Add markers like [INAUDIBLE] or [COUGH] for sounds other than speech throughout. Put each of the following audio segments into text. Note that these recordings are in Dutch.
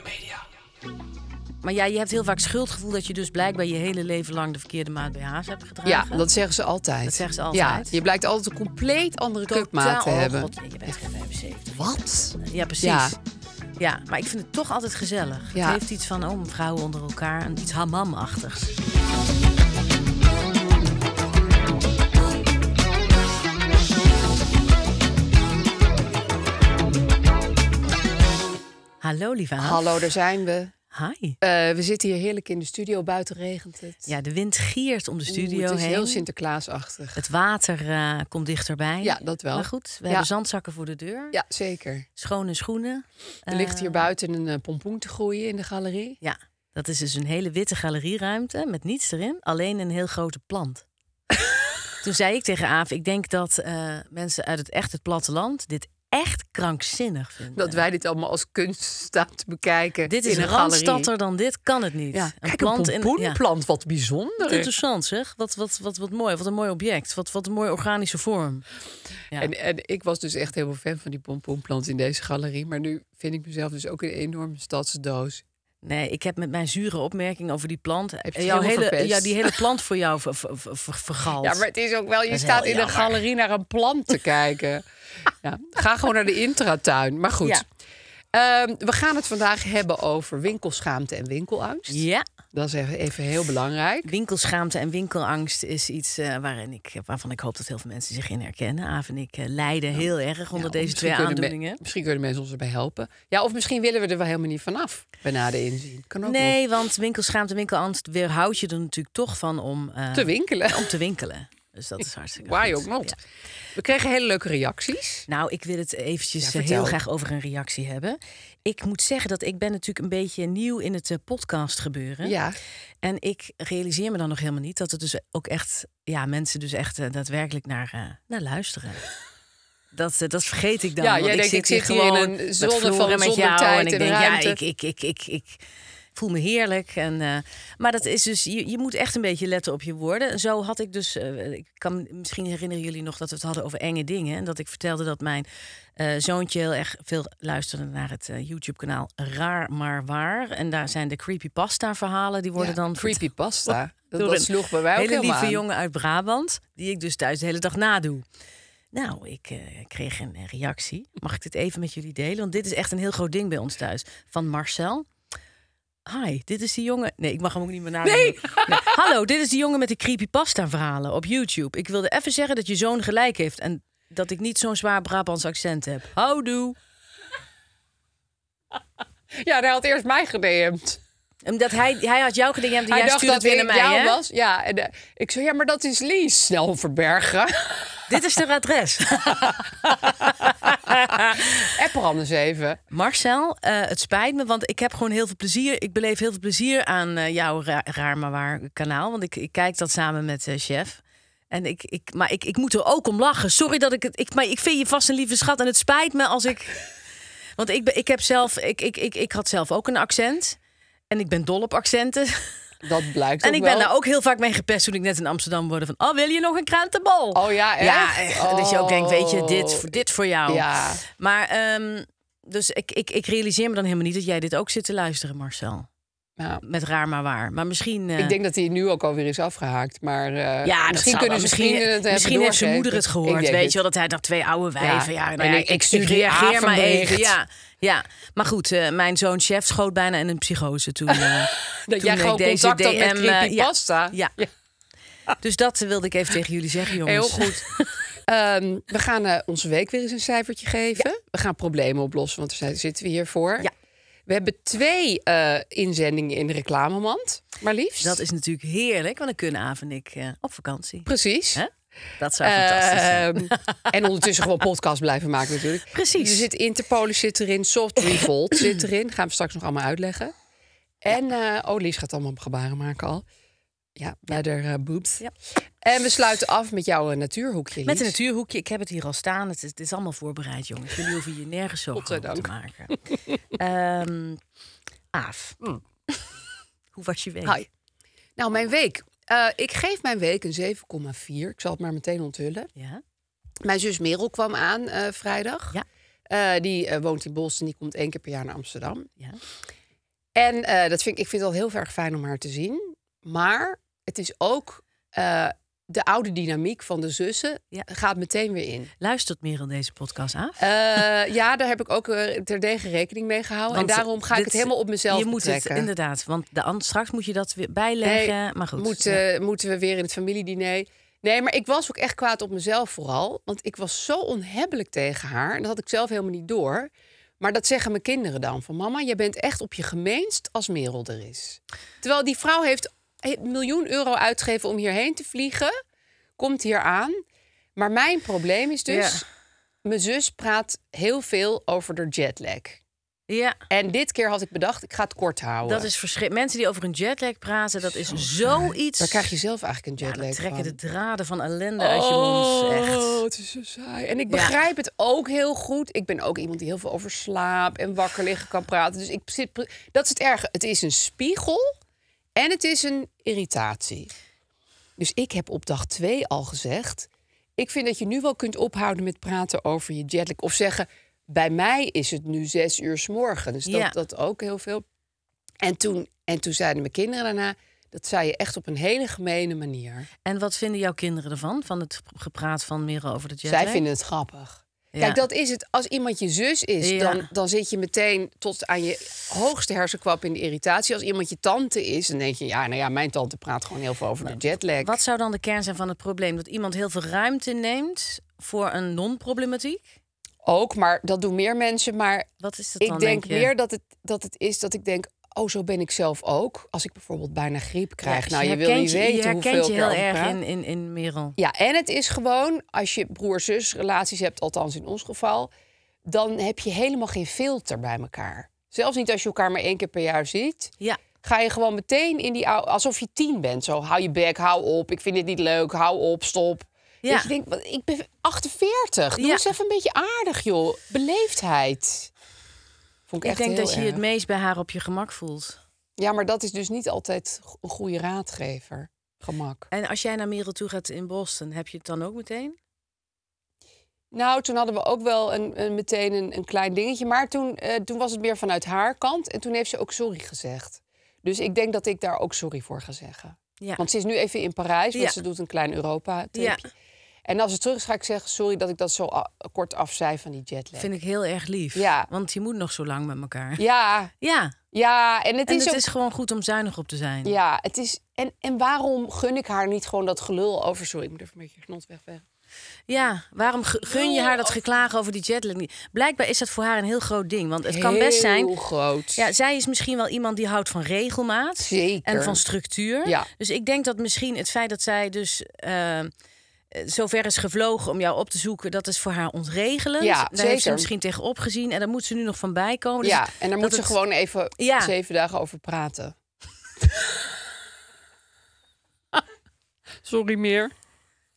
Media. Maar ja, je hebt heel vaak schuldgevoel dat je dus blijkbaar je hele leven lang de verkeerde maat BH's hebt gedragen. Ja, dat zeggen ze altijd. Dat zeggen ze altijd. Ja, je blijkt altijd een compleet andere Totaal, te oh hebben. God, je bent geen 75. Wat? Ja, precies. Ja. ja. maar ik vind het toch altijd gezellig. Het heeft iets van, oh, vrouwen onder elkaar en iets hamamachtigs. Hallo lieve Hallo, daar zijn we. Hi. Eh, we zitten hier heerlijk in de studio, buiten regent het. Ja, de wind giert om de studio heen. het is heen. heel Sinterklaasachtig. Het water eh, komt dichterbij. Ja, dat wel. Maar goed, we hebben zandzakken voor de deur. Ja, zeker. Schone schoenen. Er ligt hier eh, buiten een pompoen te groeien in de galerie. Ja, dat is dus een hele witte galerieruimte met niets erin. Alleen een heel grote plant. [LAUGHS] Toen zei ik tegen Aaf, ik denk dat mensen uit het echt het platteland dit echt krankzinnig vinden. Dat wij dit allemaal als kunst staan te bekijken. Dit is een randstadter dan dit, kan het niet. een kijk, plant een pompoenplant, wat bijzonder. Interessant zeg, wat, wat, wat, wat mooi, wat een mooi object, wat, wat een mooie organische vorm. En, en ik was dus echt helemaal fan van die pompomplant in deze galerie. Maar nu vind ik mezelf dus ook een enorme stadsdoos. Nee, ik heb met mijn zure opmerking over die plant. Eh, jouw hele, ja, die hele plant voor jou [LAUGHS] ver, Ja, maar het is ook wel, je staat in een galerie naar een plant te kijken. [LAUGHS] Ja, ga gewoon naar de intratuin. Maar goed. Ehm, we gaan het vandaag hebben over winkelschaamte en winkelangst. Ja. Dat is even, heel belangrijk. Winkelschaamte en winkelangst is iets eh, waarin ik, waarvan ik hoop dat heel veel mensen zich in herkennen. Aaf en ik uh, lijden heel erg onder deze twee aandoeningen. misschien kunnen mensen ons erbij helpen. Ja, of misschien willen we er wel helemaal niet vanaf bij inzien. nee, want winkelschaamte en winkelangst weerhoud je er natuurlijk toch van om... Eh, te winkelen. Om te winkelen. Dus dat is hartstikke Why goed. ook We kregen hele leuke reacties. Nou, ik wil het eventjes eh, heel graag over een reactie hebben. Ik moet zeggen dat ik ben natuurlijk een beetje nieuw in het eh, podcast gebeuren. Ja. En ik realiseer me dan nog helemaal niet dat het dus ook echt... Ja, mensen dus echt eh, daadwerkelijk naar, naar luisteren. [LAUGHS] Dat, dat vergeet ik dan. Ja, jij ik denkt, zit hier, gewoon hier een van met jou. En ik denk, ja, ik, ik, ik, ik, ik voel me heerlijk. En, eh, maar dat is dus, je, je, moet echt een beetje letten op je woorden. Zo had ik dus, eh, ik kan, misschien herinneren jullie nog dat we het hadden over enge dingen. En dat ik vertelde dat mijn eh, zoontje heel erg veel luisterde naar het YouTube-kanaal Raar maar Waar. En daar zijn de creepypasta-verhalen, die worden dan... Creepypasta? pasta [LAUGHS] dat sloeg bij mij ook hele lieve jongen uit Brabant, die ik dus thuis de hele dag nadoe. Nou, ik kreeg een reactie. Mag ik dit even met jullie delen? Want dit is echt een heel groot ding bij ons thuis. Van Marcel. Hi, dit is die jongen. Nee, ik mag hem ook niet meer nadenken. Nee. Hallo, dit is die jongen met de creepypasta-verhalen op YouTube. Ik wilde even zeggen dat je zoon gelijk heeft en dat ik niet zo'n zwaar Brabants accent heb. Houdoe. Ja, hij had eerst mij gedm'd. Omdat hij, hij had jou gedm'd en jij dacht dat weer naar mij, jou was. Ja, en eh, ik zei, ja, maar dat is Lies. Snel verbergen. Dit is de adres. [LAUGHS] App er anders even. Marcel, eh, het spijt me, want ik heb gewoon heel veel plezier. Ik beleef heel veel plezier aan eh, jouw Raar Maar Waar kanaal. Want ik, ik kijk dat samen met uh, Chef. En ik, ik, maar ik, ik moet er ook om lachen. Sorry dat ik het. Ik, maar ik vind je vast een lieve schat. En het spijt me als ik. Want ik, ik heb zelf. Ik, ik, ik, ik had zelf ook een accent. En ik ben dol op accenten. [LAUGHS] Dat blijkt En ik ben daar ook heel vaak mee gepest toen ik net in Amsterdam woonde. Van, oh, wil je nog een krantenbol? Oh ja, echt? Ja, Dat je ook denkt, weet je, oh. dit, dit voor jou. Maar, ehm, dus ik, ik, ik realiseer me dan helemaal niet dat jij dit ook zit te luisteren, Marcel. Met raar maar waar. Maar misschien. Ik eh, denk dat hij nu ook alweer is afgehaakt. Maar eh, ja, misschien kunnen ze misschien, het misschien heeft zijn moeder het gehoord. Weet je wel dat hij dacht twee oude wijven. Ja, nou ja, ik, ik, reageer maar even. Ja, ja. Maar goed, eh, mijn zoon chef schoot bijna in een psychose toen. [LAUGHS] dat jij gewoon contact DM, met creepypasta. ja. ja. Dus dat wilde ik even tegen jullie zeggen, jongens. Heel goed. [LAUGHS] Ehm, we gaan onze week weer eens een cijfertje geven. We gaan problemen oplossen, want daar zitten we hier voor. Ja. We hebben twee eh, inzendingen in de reclamemand, maar liefst. Dat is natuurlijk heerlijk, want dan kunnen Aaf en ik eh, op vakantie. Precies. Dat zou fantastisch zijn. Ehm, en ondertussen gewoon podcast blijven maken natuurlijk. Precies. Er zit Interpolis zit erin, Soft Revolt zit erin. Gaan we straks nog allemaal uitleggen. En uh, eh, Olies oh, gaat allemaal gebaren maken al. Ja, bij de eh, boobs. Ja. En we sluiten af met jouw eh, natuurhoekje. Met een natuurhoekje. Ik heb het hier al staan. Het is, het is allemaal voorbereid, jongens. Jullie [LAUGHS] hoeven je nergens zo te maken. um, Aaf, hmm. [LAUGHS] hoe was je week? Hi. Nou, mijn week. Eh, ik geef mijn week een 7,4. Ik zal het maar meteen onthullen. Ja. Mijn zus Merel kwam aan vrijdag. Ja. die woont in en Die komt één keer per jaar naar Amsterdam. Ja. En dat vind, ik vind het al heel erg fijn om haar te zien. Maar het is ook eh, de oude dynamiek van de zussen gaat meteen weer in. Luistert Merel deze podcast af? Eh, ja, daar heb ik ook eh, ter degene rekening mee gehouden. en daarom ga ik het helemaal op mezelf je moet Het, inderdaad, want de, straks moet je dat weer bijleggen. maar goed. Moeten we weer in het familiediner. Nee, maar ik was ook echt kwaad op mezelf vooral. Want ik was zo onhebbelijk tegen haar. En dat had ik zelf helemaal niet door. Maar dat zeggen mijn kinderen dan. Van mama, je bent echt op je gemeenst als Merel er is. Terwijl die vrouw heeft miljoen euro uitgeven om hierheen te vliegen. Komt hier aan. Maar mijn probleem is dus... Mijn zus praat heel veel over de jetlag. Ja. En dit keer had ik bedacht, ik ga het kort houden. Dat is verschrikkelijk. Mensen die over een jetlag praten, dat is zoiets. Daar krijg je zelf eigenlijk een jetlag. Ja, trekken de draden van ellende als uit je mond. Oh, het is zo saai. En ik begrijp het ook heel goed. Ik ben ook iemand die heel veel over slaap en wakker liggen kan praten. Dus ik zit. Dat is het erge. Het is een spiegel en het is een irritatie. Dus ik heb op dag twee al gezegd. Ik vind dat je nu wel kunt ophouden met praten over je jetlag. Of zeggen, bij mij is het nu zes uur s morgen. Dus dat, ja. dat ook heel veel. En toen, en toen zeiden mijn kinderen daarna... dat zei je echt op een hele gemene manier. En wat vinden jouw kinderen ervan? Van het gepraat van meer over de jetlag? Zij vinden het grappig. Kijk, dat is het. Als iemand je zus is, dan, dan zit je meteen tot aan je hoogste hersenkwap in de irritatie. Als iemand je tante is, dan denk je, ja, nou ja, mijn tante praat gewoon heel veel over de jetlag. Wat zou dan de kern zijn van het probleem? Dat iemand heel veel ruimte neemt voor een non-problematiek? Ook, maar dat doen meer mensen. Maar Wat is ik denk, denk meer dat het, dat het is dat ik denk, oh, zo ben ik zelf ook. Als ik bijvoorbeeld bijna griep krijg. Dus nou, je, je wil niet je, weten je hoeveel je heel erg in, in, in Merel. Ja, en het is gewoon, als je broer-zus relaties hebt, althans in ons geval... dan heb je helemaal geen filter bij elkaar. Zelfs niet als je elkaar maar één keer per jaar ziet. Ja. Ga je gewoon meteen in die alsof je tien bent. Zo, hou je bek, hou op, ik vind dit niet leuk, hou op, stop. Ja. Dus je denkt, ik ben 48, doe eens even een beetje aardig, joh. Beleefdheid ik, denk dat je het meest bij haar op je gemak voelt. Ja, maar dat is dus niet altijd een goede raadgever. Gemak. En als jij naar Merel toe gaat in Boston, heb je het dan ook meteen? Nou, toen hadden we ook wel een, een meteen een, een, klein dingetje. Maar toen, eh, toen was het meer vanuit haar kant. En toen heeft ze ook sorry gezegd. Dus ik denk dat ik daar ook sorry voor ga zeggen. Ja. Want ze is nu even in Parijs, want ze doet een klein Europa-tripje. En als het terug is, ga ik zeggen: sorry dat ik dat zo ah, kort afzij van die jetlag. Vind ik heel erg lief. Ja. Want je moet nog zo lang met elkaar. Ja. Ja. Ja, en het, en is, het is gewoon goed om zuinig op te zijn. Ja, het is. En, en waarom gun ik haar niet gewoon dat gelul over. Sorry, ik moet even een beetje genot weg. Ja, waarom gun je haar dat geklagen over die jetlag Blijkbaar is dat voor haar een heel groot ding. Want het kan best zijn. Heel groot. Ja, zij is misschien wel iemand die houdt van regelmaat. En van structuur. Ja. Dus ik denk dat misschien het feit dat zij dus. Eh, eh, zover is gevlogen om jou op te zoeken, dat is voor haar ontregelend. Ja, daar heeft ze misschien tegenop gezien en daar moet ze nu nog van bij komen. Dus ja, en daar moet ze gewoon even zeven dagen over praten. [LAUGHS] Sorry meer.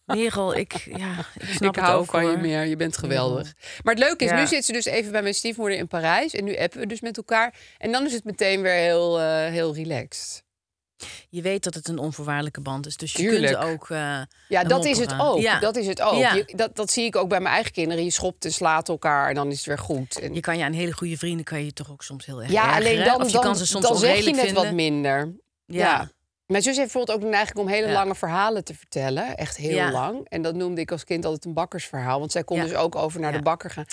Merel, ik, ja, ik, snap ik hou ook, van je meer. Je bent geweldig. Maar het leuke is, nu zit ze dus even bij mijn stiefmoeder in Parijs. En nu appen we dus met elkaar. En dan is het meteen weer heel, eh, heel relaxed. Je weet dat het een onvoorwaardelijke band is. Dus je kunt eh, ook. ja, dat is, het ook. ja, dat is het ook. dat, dat zie ik ook bij mijn eigen kinderen. Je schopt en slaat elkaar en dan is het weer goed. En... Je kan je aan hele goede vrienden kan je toch ook soms heel erg. Ja, alleen dan, dan, kan ze dan zeg je net wat minder. ja. ja. Mijn zus heeft bijvoorbeeld ook de neiging om hele lange verhalen te vertellen. Echt heel lang. En dat noemde ik als kind altijd een bakkersverhaal. Want zij kon dus ook over naar de bakker gaan.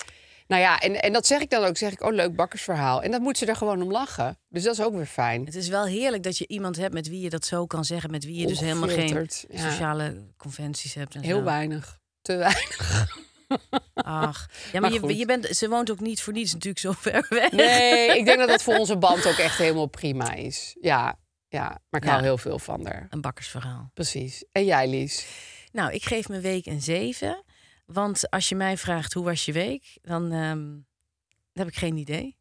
Nou ja, en, en dat zeg ik dan ook. Zeg ik, oh leuk bakkersverhaal. En dat moet ze er gewoon om lachen. Dus dat is ook weer fijn. Het is wel heerlijk dat je iemand hebt met wie je dat zo kan zeggen. Met wie je dus helemaal geen sociale conventies hebt. En Heel weinig. Te weinig. [LAUGHS] Ach, ja, maar, je, je, bent, ze woont ook niet voor niets natuurlijk zo ver weg. Nee, ik denk dat dat voor [LAUGHS] onze band ook echt helemaal prima is. Ja, ja maar ik hou heel veel van haar. Een bakkersverhaal. Precies. En jij, Lies? Nou, ik geef mijn week een zeven. Want als je mij vraagt hoe was je week, dan, ehm, heb ik geen idee.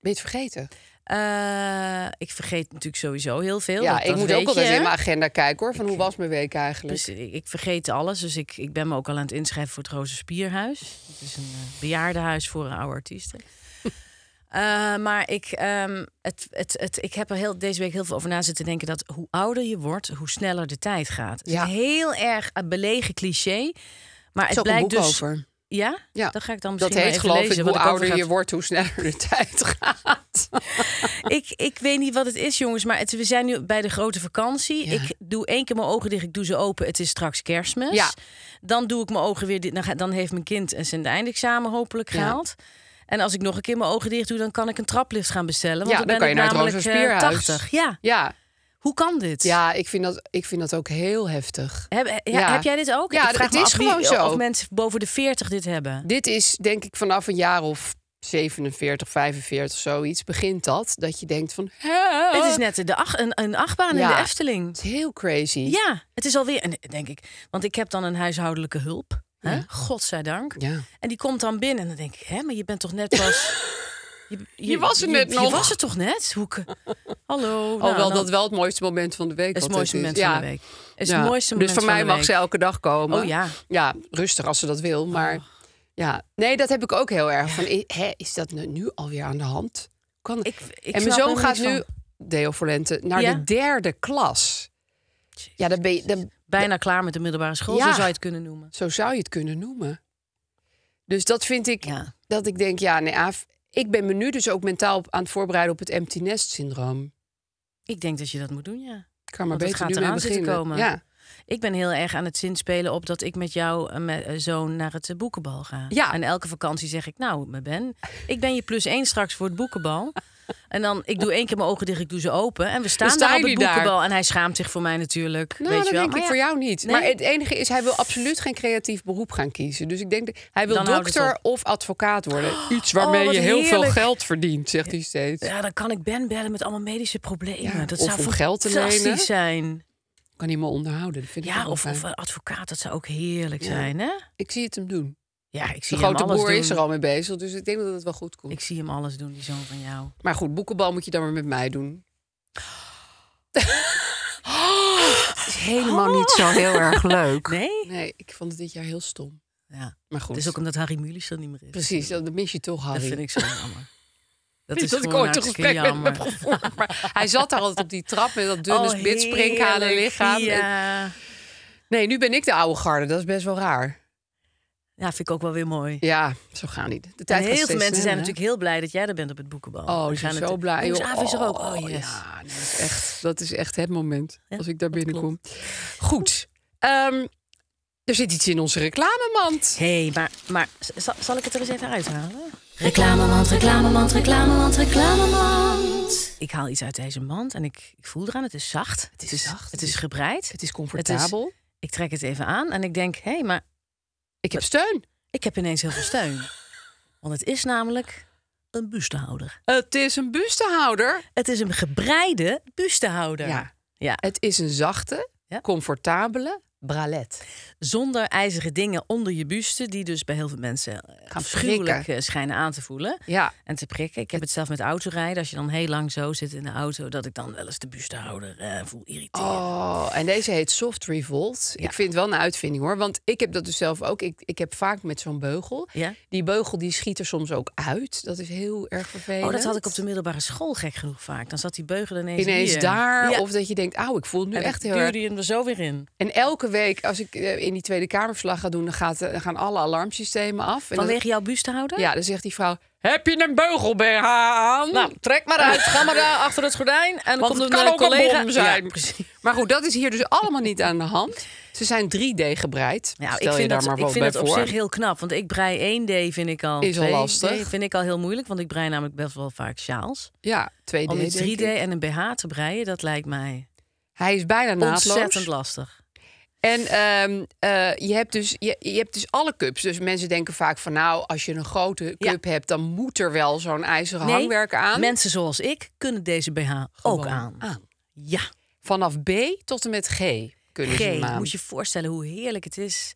Ben je het vergeten? Eh, ik vergeet natuurlijk sowieso heel veel. Ja, ik moet ook altijd in mijn agenda kijken hoor. Van hoe was mijn week eigenlijk? Dus ik, vergeet alles. Dus ik, ik ben me ook al aan het inschrijven voor het Roze Spierhuis. Het is een uh, bejaardenhuis voor oude artiesten. [LAUGHS] Eh, maar ik, ehm, het, het, het, ik heb er heel, deze week heel veel over na zitten denken dat hoe ouder je wordt, hoe sneller de tijd gaat. Ja. Het is een heel erg belegen cliché. Maar het blijkt dus. Over. Ja? ja? Dan ga ik dan misschien Dat heet even geloof hoe ouder je wordt, hoe sneller de [LAUGHS] tijd gaat. [LAUGHS] ik, ik weet niet wat het is, jongens. Maar we zijn nu bij de grote vakantie. Ik doe één keer mijn ogen dicht, ik doe ze open. Het is straks kerstmis. Dan doe ik mijn ogen weer... Dan, dan heeft mijn kind zijn eindexamen hopelijk gehaald. En als ik nog een keer mijn ogen dicht doe, dan kan ik een traplift gaan bestellen. Want ja, dan, ben je ik naar namelijk het eh, 80. Ja. ja, hoe kan dit? Ja, ik vind dat, ik vind dat ook heel heftig. Heb, eh, heb jij dit ook? Ja, het is gewoon zo. Of mensen boven de 40 dit hebben. Dit is denk ik vanaf een jaar of 47, 45, zoiets begint dat. Dat je denkt van. Hè? Het is net de acht een, een achtbaan in de Efteling. Het is heel crazy. Ja, het is alweer, denk ik. Want ik heb dan een huishoudelijke hulp. Godzijdank. Ja. En die komt dan binnen en dan denk ik, hè, maar je bent toch net [LAUGHS] pas. Je, was er net je, nog. Je was er toch net? Hoek. Hallo. Alhoewel nou, dat wel het mooiste moment van de week is. Het mooiste moment van de week. Is het mooiste dus moment dus voor mij mag ze elke dag komen. Oh ja. Ja, rustig als ze dat wil. Maar oh. ja, nee, dat heb ik ook heel erg. Van, hè, is dat nu alweer aan de hand? Kan... Ik, ik en mijn zoon gaat nu, Deo Volente, naar de derde klas. Ja, dan ben je... Dan, Bijna klaar met de middelbare school, zo zou je het kunnen noemen. Zo zou je het kunnen noemen. Dus dat vind ik, dat ik denk, ja, nee, af ik ben me nu dus ook mentaal aan het voorbereiden op het empty nest syndroom. Ik denk dat je dat moet doen, ja. Ik kan maar beter gaat nu mee zitten komen. Ja. Ik ben heel erg aan het zinspelen op dat ik met jou eh, mijn eh, zoon naar het eh, boekenbal ga. Ja. En elke vakantie zeg ik, nou, Ben, ik ben je plus één straks voor het boekenbal. En dan, ik doe één keer mijn ogen dicht, ik doe ze open. En we staan bij daar op boekenbal. En hij schaamt zich voor mij natuurlijk. Nou, weet dat je wel. denk ik voor jou niet. Maar het enige is, hij wil absoluut geen creatief beroep gaan kiezen. Dus ik denk, hij wil dokter of advocaat worden. Oh, Iets waarmee je heel veel geld verdient, zegt hij steeds. Ja, dan kan ik Ben bellen met allemaal medische problemen. Ja, dat zou voor geld te lenen. zijn. Kan hij me onderhouden. vind ja, ik of, of, advocaat, dat zou ook heerlijk zijn, hè? Ik zie het hem doen. Ja, ik zie de grote boer is er al mee bezig, dus ik denk dat het wel goed komt. Ik zie hem alles doen, die zoon van jou. Maar goed, boekenbal moet je dan maar met mij doen. [GASPS] Het is helemaal niet zo heel [LAUGHS] erg leuk. Nee? Nee, ik vond het dit jaar heel stom. Ja. Maar goed. Het is ook omdat Harry Mulisch er niet meer is. Precies, dat mis je toch, Harry. Dat vind ik zo jammer. Dat is [LAUGHS] dat ik ooit een gesprek met [LAUGHS] hij zat daar altijd op die trap met dat dunne oh, lichaam. Ja. En... Nee, nu ben ik de oude garde. Dat is best wel raar. Ja, vind ik ook wel weer mooi. Ja, zo gaan die. De tijd en heel veel mensen zijn natuurlijk heel blij dat jij er bent op het boekenbal. Oh, die zijn zo blij. is er ook. Oh, oh yes. ja, dat, is echt, dat is echt het moment als ik daar binnenkom. Goed. Ehm, er zit iets in onze reclamemand. Hé, hey, maar, maar zal, ik het er eens even uithalen? Reclamemand, reclamemand, reclamemand, reclamemand. Ik haal iets uit deze mand en ik, ik voel eraan. Het is zacht. Het is, zacht. Het is gebreid. Het is comfortabel. ik trek het even aan en ik denk, hé, hey, maar ik heb steun. Ik heb ineens heel veel steun. [LAUGHS] Want het is namelijk een bustehouder. Het is een bustehouder. Het is een gebreide bustehouder. Ja. Het is een zachte, comfortabele bralet zonder ijzige dingen onder je buste, die dus bij heel veel mensen eh, afschuwelijk eh, schijnen aan te voelen ja. en te prikken. Ik heb het zelf met autorijden. Als je dan heel lang zo zit in de auto, dat ik dan wel eens de bustehouder eh, voel irriteren. Oh, en deze heet Soft Revolt. Ik vind het wel een uitvinding hoor, want ik heb dat dus zelf ook. Ik, ik heb vaak met zo'n beugel. Ja? Die beugel die schiet er soms ook uit. Dat is heel erg vervelend. Oh, dat had ik op de middelbare school gek genoeg vaak. Dan zat die beugel ineens, ineens daar. Of dat je denkt, oh, ik voel het nu en echt heel duurde je hem er zo weer in. En elke week, als ik eh, in die Tweede Kamerverslag gaat doen, dan gaat, eh, gaan alle alarmsystemen af. En Vanwege jouw buste houden? Ja, dan zegt die vrouw: Heb je een beugel bij aan? Nou, trek maar uit. ga maar daar achter het gordijn. En dan komt het kan ook zijn. Maar goed, dat is hier dus allemaal niet aan de hand. Ze zijn 3D gebreid. Ja, ik vind je daar dat, maar ik vind dat op zich heel knap. Want ik brei 1D vind ik al. Is al lastig. vind ik al heel moeilijk. Want ik brei namelijk best wel vaak sjaals. Ja, 2D. 3D en een BH te breien, dat lijkt mij. Hij is bijna naadloos. Ontzettend lastig. En ehm, eh, je, hebt dus, je, hebt dus alle cups. Dus mensen denken vaak van nou, als je een grote cup hebt, dan moet er wel zo'n ijzeren nee, hangwerk aan. Mensen zoals ik kunnen deze BH ook aan. aan. Ja. Vanaf B tot en met G kunnen G, ze aan. Moet je voorstellen hoe heerlijk het is.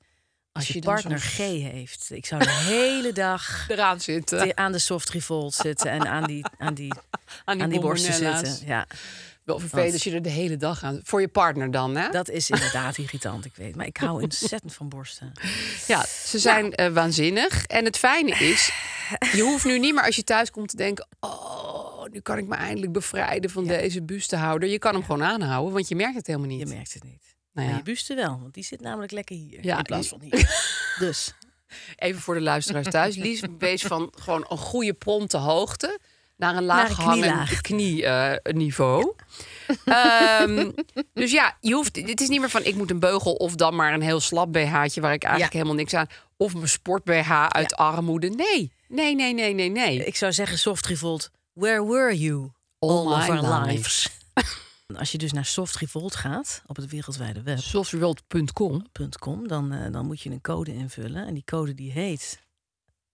Als, je, je partner G heeft. Ik zou de hele dag [LAUGHS] eraan zitten. Aan de soft revolt zitten en aan die, aan die, [LAUGHS] aan die, aan die borsten zitten. Ja wel vervelend als je er de hele dag aan... Voor je partner dan, hè? Dat is inderdaad irritant, ik weet. Maar ik hou ontzettend van borsten. Ja, ze nou. zijn eh, waanzinnig. En het fijne is, [LAUGHS] je hoeft nu niet meer als je thuis komt te denken... oh, nu kan ik me eindelijk bevrijden van deze bustehouder. Je kan hem gewoon aanhouden, want je merkt het helemaal niet. Je merkt het niet. Nou ja. je buste wel, want die zit namelijk lekker hier ja, in plaats van hier. [LAUGHS] dus... Even voor de luisteraars thuis. Lies wees van gewoon een goede prompte hoogte naar een laag hangend knieniveau. Eh, [LAUGHS] ehm, dus ja, je hoeft, het is niet meer van ik moet een beugel of dan maar een heel slap BH'tje waar ik eigenlijk helemaal niks aan. Of mijn sport BH uit armoede. Nee. nee, nee, nee, nee, nee. Ik zou zeggen, soft revolt, where were you all, of our lives? [LAUGHS] Als je dus naar Soft Revolt gaat op het wereldwijde web. Softrevolt.com. Dan, eh, dan moet je een code invullen. En die code die heet...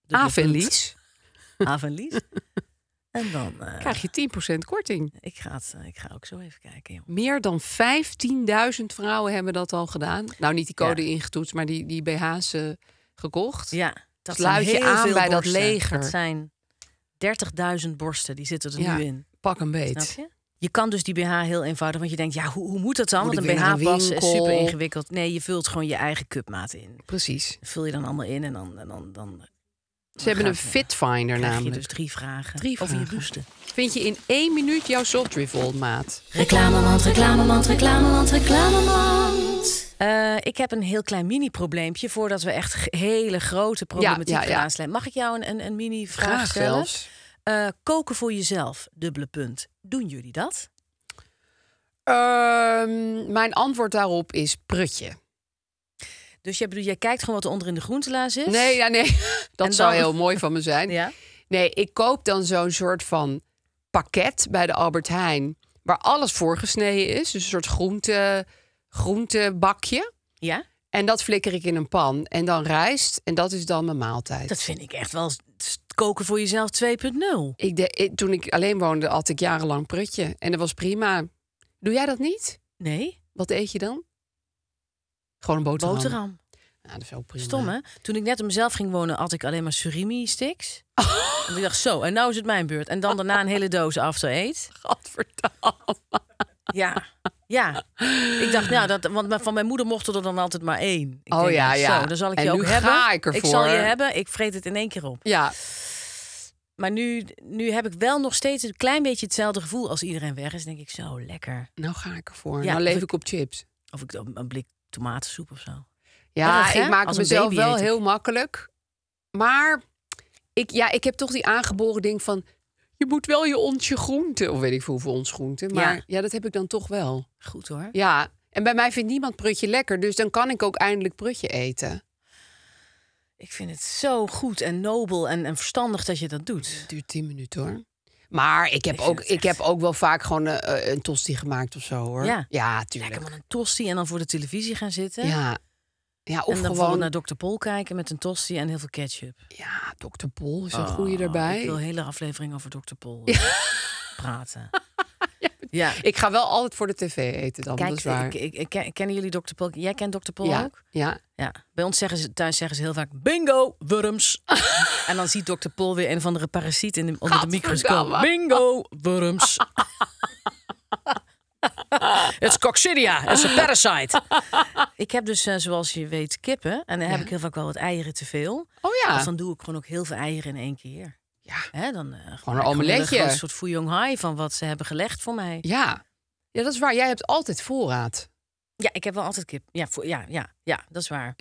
Avenlies. Avenlies. [LAUGHS] En dan eh, krijg je 10% korting. Ik ga, het, eh, ik ga ook zo even kijken. Meer dan 15.000 vrouwen hebben dat al gedaan. Nou, niet die code ingetoetst, maar die, die BH's eh, gekocht. Ja, dat sluit dus je aan bij dat leger. Dat zijn 30.000 borsten, die zitten er nu in. Pak een beet. je? kan dus die BH heel eenvoudig, want je denkt, ja, hoe, hoe moet dat dan? want een BH was is super ingewikkeld. Nee, je vult gewoon je eigen cupmaat in. Precies. vul je dan allemaal in en dan, dan, dan ze hebben een Fitfinder namelijk. je dus drie vragen drie over vragen. je rusten. Vind je in één minuut jouw Soft Revolt maat? Reclamemand, reclamemand, reclamemand, reclamemand. Uh, ik heb een heel klein mini-probleempje voordat we echt hele grote problematiek ja, ja, Mag ik jou een, een, mini-vraag stellen? Zelfs. Eh, koken voor jezelf, dubbele punt. Doen jullie dat? Ehm, mijn antwoord daarop is prutje. Dus jij, bedoelt, jij kijkt gewoon wat er onder in de groentelaas is Nee, ja, nee. [LAUGHS] dat zou heel mooi van me zijn. Ja? Nee, ik koop dan zo'n soort van pakket bij de Albert Heijn... waar alles voorgesneden is. Dus een soort groente, groentebakje. Ja? En dat flikker ik in een pan. En dan rijst. En dat is dan mijn maaltijd. Dat vind ik echt wel koken voor jezelf 2.0. Ik toen ik alleen woonde, had ik jarenlang prutje. En dat was prima. Doe jij dat niet? Nee. Wat eet je dan? Gewoon een boterham. boterham. Ja, dat is ook prima. Stom, Toen ik net om mezelf ging wonen, had ik alleen maar surimi-sticks. En [LAUGHS] ik dacht, zo, en nou is het mijn beurt. En dan daarna een hele doos te eet. Godverdomme. Ja, ja. Ik dacht, nou, dat, want van mijn moeder mocht er dan altijd maar één. Ik oh denk, ja, nou, ja. Zo, dan zal ik je ook hebben. ik ervoor. Ik zal je hebben, ik vreet het in één keer op. Ja. Maar nu, nu heb ik wel nog steeds een klein beetje hetzelfde gevoel als iedereen weg is. Dan denk ik, zo lekker. Nou ga ik ervoor. Ja, nou leef ik, ik op chips. Of ik een blik tomatensoep of zo. Ja, Erg, ik maak mezelf wel heel makkelijk. Maar ik, ja, ik heb toch die aangeboren ding van... je moet wel je ontje groente, of weet ik veel voor ons groente. Maar ja. dat heb ik dan toch wel. Goed hoor. Ja, en bij mij vindt niemand prutje lekker. Dus dan kan ik ook eindelijk prutje eten. Ik vind het zo goed en nobel en, en verstandig dat je dat doet. Het duurt tien minuten hoor. Maar ik heb, ook, ik heb ook wel vaak gewoon eh, eh, een, tosti gemaakt of zo hoor. Ja, ja tuurlijk. Lekker een tosti en dan voor de televisie gaan zitten. Ja. Ja, of en dan gewoon naar Dr. Pol kijken met een tosti en heel veel ketchup. Ja, Dr. Pol is een goede oh, erbij. Ik wil een hele aflevering over Dr. Pol. [LAUGHS] praten. [LAUGHS] ja, Ik ga wel altijd voor de tv eten dan, dat is waar. ik, ik, kennen jullie Dr. Pol? Jij kent Dr. Pol ook? Ja. ja. Bij ons zeggen ze, thuis zeggen ze heel vaak, bingo, worms, [LAUGHS] en dan ziet Dr. Pol weer een van de parasieten in de, onder de microscoop. Bingo, wurms. is [LAUGHS] coccidia. is een parasite. ik heb dus, eh, zoals je weet, kippen. En dan heb ik heel vaak wel wat eieren te veel. Oh ja. Dus dan doe ik gewoon ook heel veel eieren in één keer. Ja. Hè, dan eh, gewoon een omeletje. Een soort Fuyong Hai van wat ze hebben gelegd voor mij. Ja. ja, dat is waar. Jij hebt altijd voorraad. Ja, ik heb wel altijd kip. Ja, voor, ja, ja, ja, dat is waar.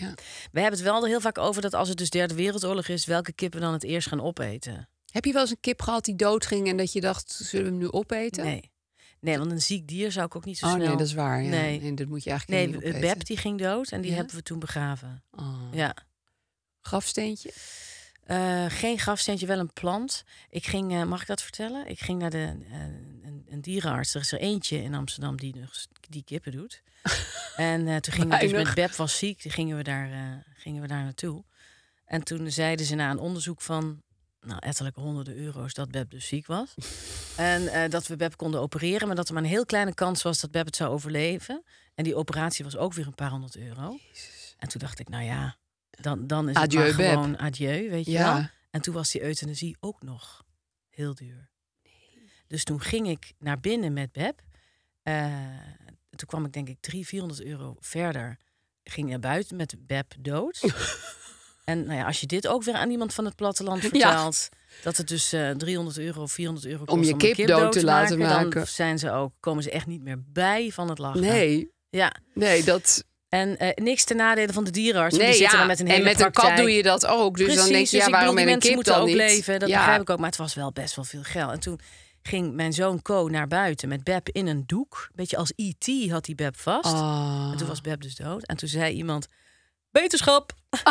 We hebben het wel heel vaak over dat als het dus derde wereldoorlog is, welke kippen dan het eerst gaan opeten. Heb je wel eens een kip gehad die doodging en dat je dacht, zullen we hem nu opeten? Nee. Nee, want een ziek dier zou ik ook niet zo oh, snel... Oh nee, dat is waar. Ja. Nee. dat moet je eigenlijk nee, niet Nee, eh, Beb die ging dood en die hebben we toen begraven. Oh. Ja. Grafsteentje? Uh, geen grafsteentje, wel een plant. Ik ging, eh, mag ik dat vertellen? Ik ging naar de, eh, een, een, dierenarts. Er is er eentje in Amsterdam die, die kippen doet. [LAUGHS] en toen gingen we dus met Beb was ziek, die gingen we daar, gingen we daar naartoe. En toen zeiden ze na een onderzoek van nou, etterlijk honderden euro's dat Beb dus ziek was. [LAUGHS] en dat we Beb konden opereren, maar dat er maar een heel kleine kans was dat Beb het zou overleven. En die operatie was ook weer een paar honderd euro. En toen dacht ik, nou ja, dan, dan is het maar gewoon adieu, weet je wel. En toen was die euthanasie ook nog heel duur. Nee. Dus toen ging ik naar binnen met Beb. Eh, toen kwam ik denk ik 300, 400 euro verder. Ging naar buiten met Beb dood. [LAUGHS] en nou ja, als je dit ook weer aan iemand van het platteland vertelt... dat het dus uh, eh, 300 euro of 400 euro kost om je kip, dood te, laten maken... dan zijn ze ook, komen ze echt niet meer bij van het lachen. Nee, ja. nee dat en eh, niks ten nadele van de dierenarts. Nee, die dan met een hele en met een kat doe je dat ook. Dus dan denk je, dus ja, waarom een kip moeten dan ook niet? leven. Dat ja. begrijp ik ook. Maar het was wel best wel veel geld. En toen ging mijn zoon Co naar buiten met Beb in een doek. Beetje als E.T. had die Beb vast. Ah. En toen was Beb dus dood. En toen zei iemand, beterschap. [LAUGHS]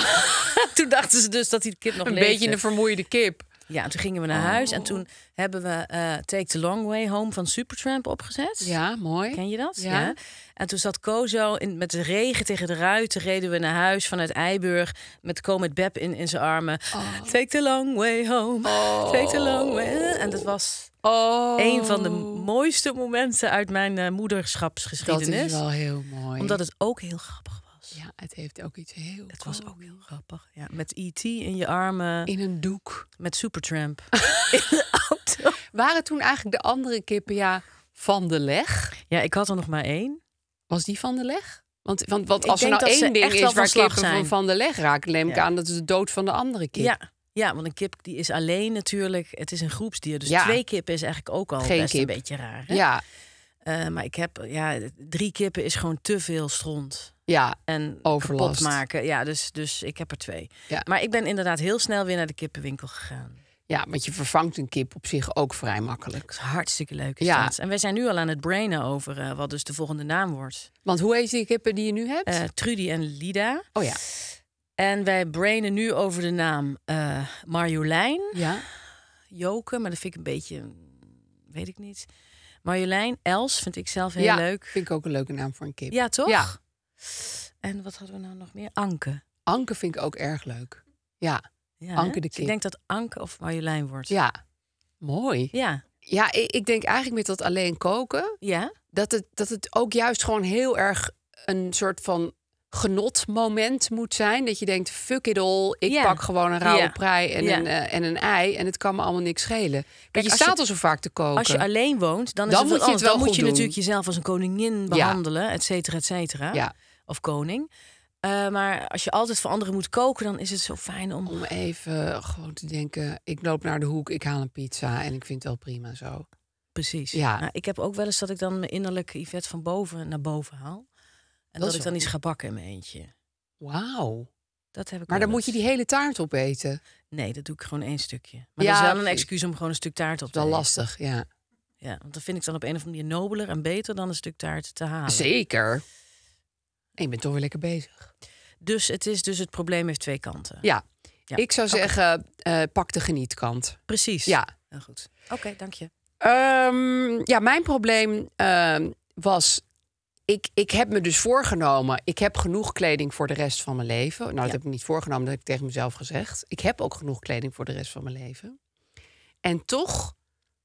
toen dachten ze dus dat die kip nog een beetje een vermoeide kip. Ja, en toen gingen we naar oh. huis en toen hebben we eh, Take the Long Way Home van Supertramp opgezet. Ja, mooi. Ken je dat? Ja. En toen zat Kozo in, met de regen tegen de ruiten. Reden we naar huis vanuit Eiburg met Comet Beb in, in zijn armen. Oh. Take the long way home. Oh. Take the long way. Eh, en dat was Oh. Een van de mooiste momenten uit mijn eh, moederschapsgeschiedenis. Dat is wel heel mooi. Omdat het ook heel grappig was. Ja, het heeft ook iets heel. Het was ook heel grappig. Ja, met E.T. in je armen. In een doek. Met Supertramp. [LAUGHS] in de auto. Waren toen eigenlijk de andere kippen ja, van de leg? Ja, ik had er nog maar één. Was die van de leg? Want, want, als er nou één ding is waar kippen van, van de leg raakt, neem ik aan dat is de dood van de andere kip. Ja. Ja, want een kip die is alleen natuurlijk. Het is een groepsdier. Dus twee kippen is eigenlijk ook al Geen best een beetje raar. Hè? Ja. Eh, maar ik heb ja, drie kippen is gewoon te veel stront. Ja, en overlast maken. Ja, dus, dus ik heb er twee. Maar ik ben inderdaad heel snel weer naar de kippenwinkel gegaan. Ja, want je vervangt een kip op zich ook vrij makkelijk. is hartstikke leuk. Ja. En wij zijn nu al aan het brainen over eh, wat dus de volgende naam wordt. Want hoe heet die kippen die je nu hebt? Eh, Trudy en Lida. Oh ja. En wij brainen nu over de naam uh, Marjolein. Ja. Joke, maar dat vind ik een beetje, weet ik niet. Marjolein, Els vind ik zelf heel ja, leuk. Vind ik ook een leuke naam voor een kip. Ja, toch? Ja. En wat hadden we nou nog meer? Anke. Anke vind ik ook erg leuk. Ja, Anke de dus kip. ik denk dat Anke of Marjolein wordt. Ja, mooi. Ja. Ja, ik, ik denk eigenlijk met dat alleen koken... Ja? Dat, het, dat het ook juist gewoon heel erg een soort van genotmoment moet zijn. Dat je denkt, fuck it all, ik pak gewoon een rauwe ja. prei en, een, eh, en een ei... en het kan me allemaal niks schelen. Kijk, je staat je, al zo vaak te koken. Als je alleen woont, dan, is het moet je wel Dan moet je natuurlijk jezelf als een koningin behandelen, et cetera, et cetera. Ja of koning. Eh, maar als je altijd voor anderen moet koken, dan is het zo fijn om... Om even gewoon te denken, ik loop naar de hoek, ik haal een pizza en ik vind het wel prima zo. Precies. Ja. Nou, ik heb ook wel eens dat ik dan mijn innerlijke Yvette van boven naar boven haal. En dat, ik dan iets ga bakken in mijn eentje. Wauw. Dat heb ik maar dan moet je die hele taart opeten. Nee, dat doe ik gewoon één stukje. Maar ja, dat is wel een excuus om gewoon een stuk taart op te eten. Dat lastig, ja. Ja, want dan vind ik dan op een of andere manier nobeler en beter dan een stuk taart te halen. Zeker. Ik je bent toch weer lekker bezig. Dus het, is, dus het probleem heeft twee kanten. Ja. Ik zou zeggen, eh, pak de genietkant. Precies. Ja. goed. Oké, dank je. Ehm, ja, mijn probleem ehm, was ik, ik heb me dus voorgenomen, ik heb genoeg kleding voor de rest van mijn leven. Nou, dat heb ik niet voorgenomen, dat heb ik tegen mezelf gezegd. Ik heb ook genoeg kleding voor de rest van mijn leven. En toch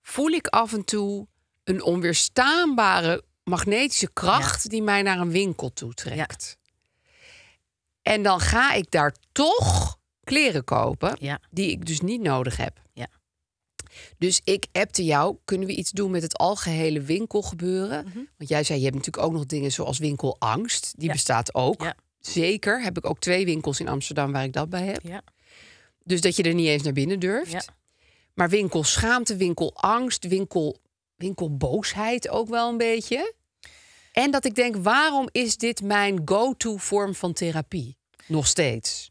voel ik af en toe een onweerstaanbare magnetische kracht die mij naar een winkel toe trekt. Ja. En dan ga ik daar toch kleren kopen die ik dus niet nodig heb. Dus ik appte jou, kunnen we iets doen met het algehele winkelgebeuren? Mhm. Want jij zei, je hebt natuurlijk ook nog dingen zoals winkelangst. Die bestaat ook. Zeker. Heb ik ook twee winkels in Amsterdam waar ik dat bij heb. Dus dat je er niet eens naar binnen durft. Maar winkelschaamte, winkelangst, winkel, winkelboosheid ook wel een beetje. En dat ik denk, waarom is dit mijn go-to vorm van therapie? Nog steeds.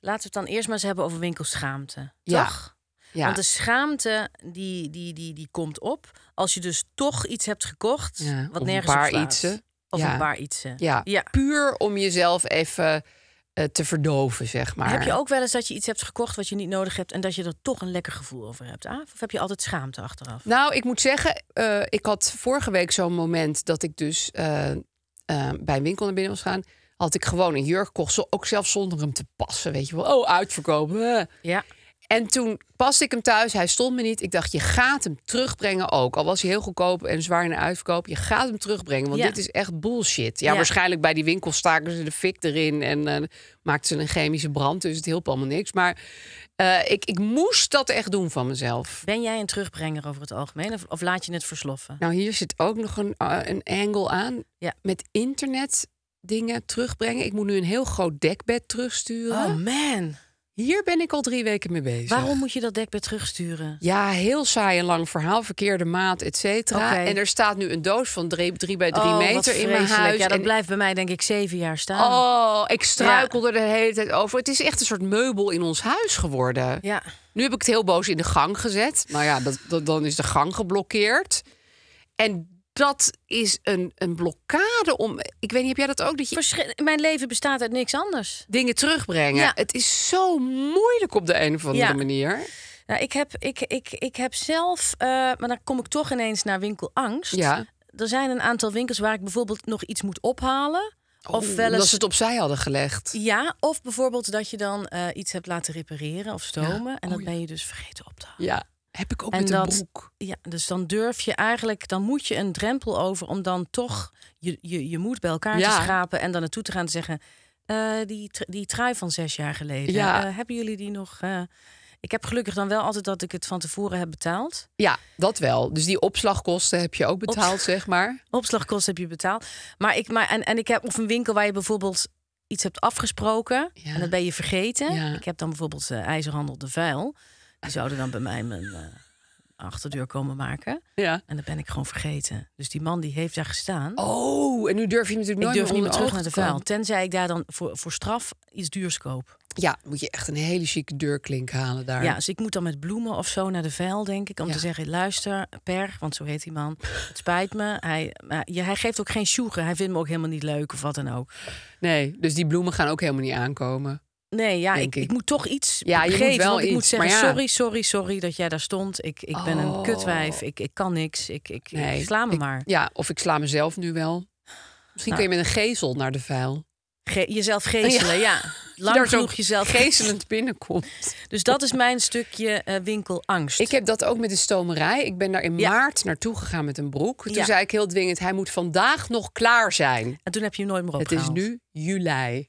Laten we het dan eerst maar eens hebben over winkelschaamte. Ja. Toch? Ja. Want de schaamte die, die, die, die komt op als je dus toch iets hebt gekocht wat nergens op Ietsen. Of een paar ietsen. Ja. puur om jezelf even eh, te verdoven, zeg maar. Heb je ook wel eens dat je iets hebt gekocht wat je niet nodig hebt en dat je er toch een lekker gevoel over hebt? Af? Of heb je altijd schaamte achteraf? Nou, ik moet zeggen, eh, ik had vorige week zo'n moment dat ik dus eh, bij een winkel naar binnen was gaan. Had ik gewoon een jurk gekocht, ook zelfs zonder hem te passen. Weet je wel, oh, uitverkopen. Ja. En toen paste ik hem thuis. Hij stond me niet. Ik dacht, je gaat hem terugbrengen ook. Al was hij heel goedkoop en zwaar in de uitverkoop. Je gaat hem terugbrengen, want dit is echt bullshit. Ja, waarschijnlijk bij die winkel staken ze de fik erin... en uh, maakten ze een chemische brand, dus het hielp allemaal niks. Maar eh, ik, ik moest dat echt doen van mezelf. Ben jij een terugbrenger over het algemeen of, laat je het versloffen? Nou, hier zit ook nog een, eh, een angle aan. Ja. Met internet dingen terugbrengen. Ik moet nu een heel groot dekbed terugsturen. Oh man! Hier ben ik al drie weken mee bezig. Waarom moet je dat dekbed terugsturen? Ja, heel saai en lang verhaal, verkeerde maat, et cetera. En er staat nu een doos van drie, drie bij drie oh, meter in mijn huis. Ja, dat blijft bij mij denk ik zeven jaar staan. Oh, ik struikel er de hele tijd over. Het is echt een soort meubel in ons huis geworden. Ja. Nu heb ik het heel boos in de gang gezet. Nou ja, dat dan is de gang geblokkeerd. En dat is een, een blokkade om. Ik weet niet, heb jij dat ook? Dat je Verschil, mijn leven bestaat uit niks anders. Dingen terugbrengen. Ja. Het is zo moeilijk op de een of andere ja. manier. Nou, ik, heb, ik, ik, ik heb zelf, eh, maar dan kom ik toch ineens naar winkelangst. Ja. Er zijn een aantal winkels waar ik bijvoorbeeld nog iets moet ophalen. Of oh, wel eens... Dat ze het opzij hadden gelegd. Ja, of bijvoorbeeld dat je dan eh, iets hebt laten repareren of stomen. En dan oh, ben je dus vergeten op te halen. Ja, heb ik ook en met dat, een boek. Ja, dus dan durf je eigenlijk, dan moet je een drempel over om dan toch je, je, je moed bij elkaar te schrapen en dan naartoe te gaan te zeggen. Eh, die, die trui van zes jaar geleden. Ja. Eh, hebben jullie die nog? Eh? ik heb gelukkig dan wel altijd dat ik het van tevoren heb betaald. Ja, dat wel. Dus die opslagkosten heb je ook betaald, zeg maar. Opslagkosten heb je betaald. Maar ik, maar, en, en ik heb, of een winkel waar je bijvoorbeeld iets hebt afgesproken en dat ben je vergeten. Ik heb dan bijvoorbeeld ijzerhandel de vuil. Die zouden dan bij mij mijn eh, achterdeur komen maken. Ja. En dat ben ik gewoon vergeten. Dus die man die heeft daar gestaan. Oh, en nu durf je natuurlijk nooit durf meer, niet meer terug naar de vuil. Tenzij ik daar dan voor, voor straf iets duurs koop. Ja, moet je echt een hele chique deurklink halen daar. Ja, dus ik moet dan met bloemen of zo naar de vuil denk ik. Om te zeggen, luister, Per, want zo heet die man. Het spijt me. Hij, hij geeft ook geen sjoegen. Hij vindt me ook helemaal niet leuk of wat dan ook. Nee, dus die bloemen gaan ook helemaal niet aankomen. Nee, ja, ik, ik. moet toch iets ja, je geven, wel want ik moet zeggen, sorry, sorry, sorry dat jij daar stond. Ik, ik ben een kutwijf, oh. ik, ik kan niks, ik, ik, sla me maar. Ja, of ik sla mezelf nu wel. Misschien nou. kun je met een gezel naar de vuil. jezelf gezelen, ja. ja. [LAUGHS] Lang genoeg jezelf gezelend binnenkomt. Dus dat is mijn stukje eh, winkelangst. Ik heb dat ook met de stomerij. Ik ben daar in maart naartoe gegaan met een broek. Toen zei ik heel dwingend, hij moet vandaag nog klaar zijn. En toen heb je hem nooit meer opgehaald. Het is nu juli.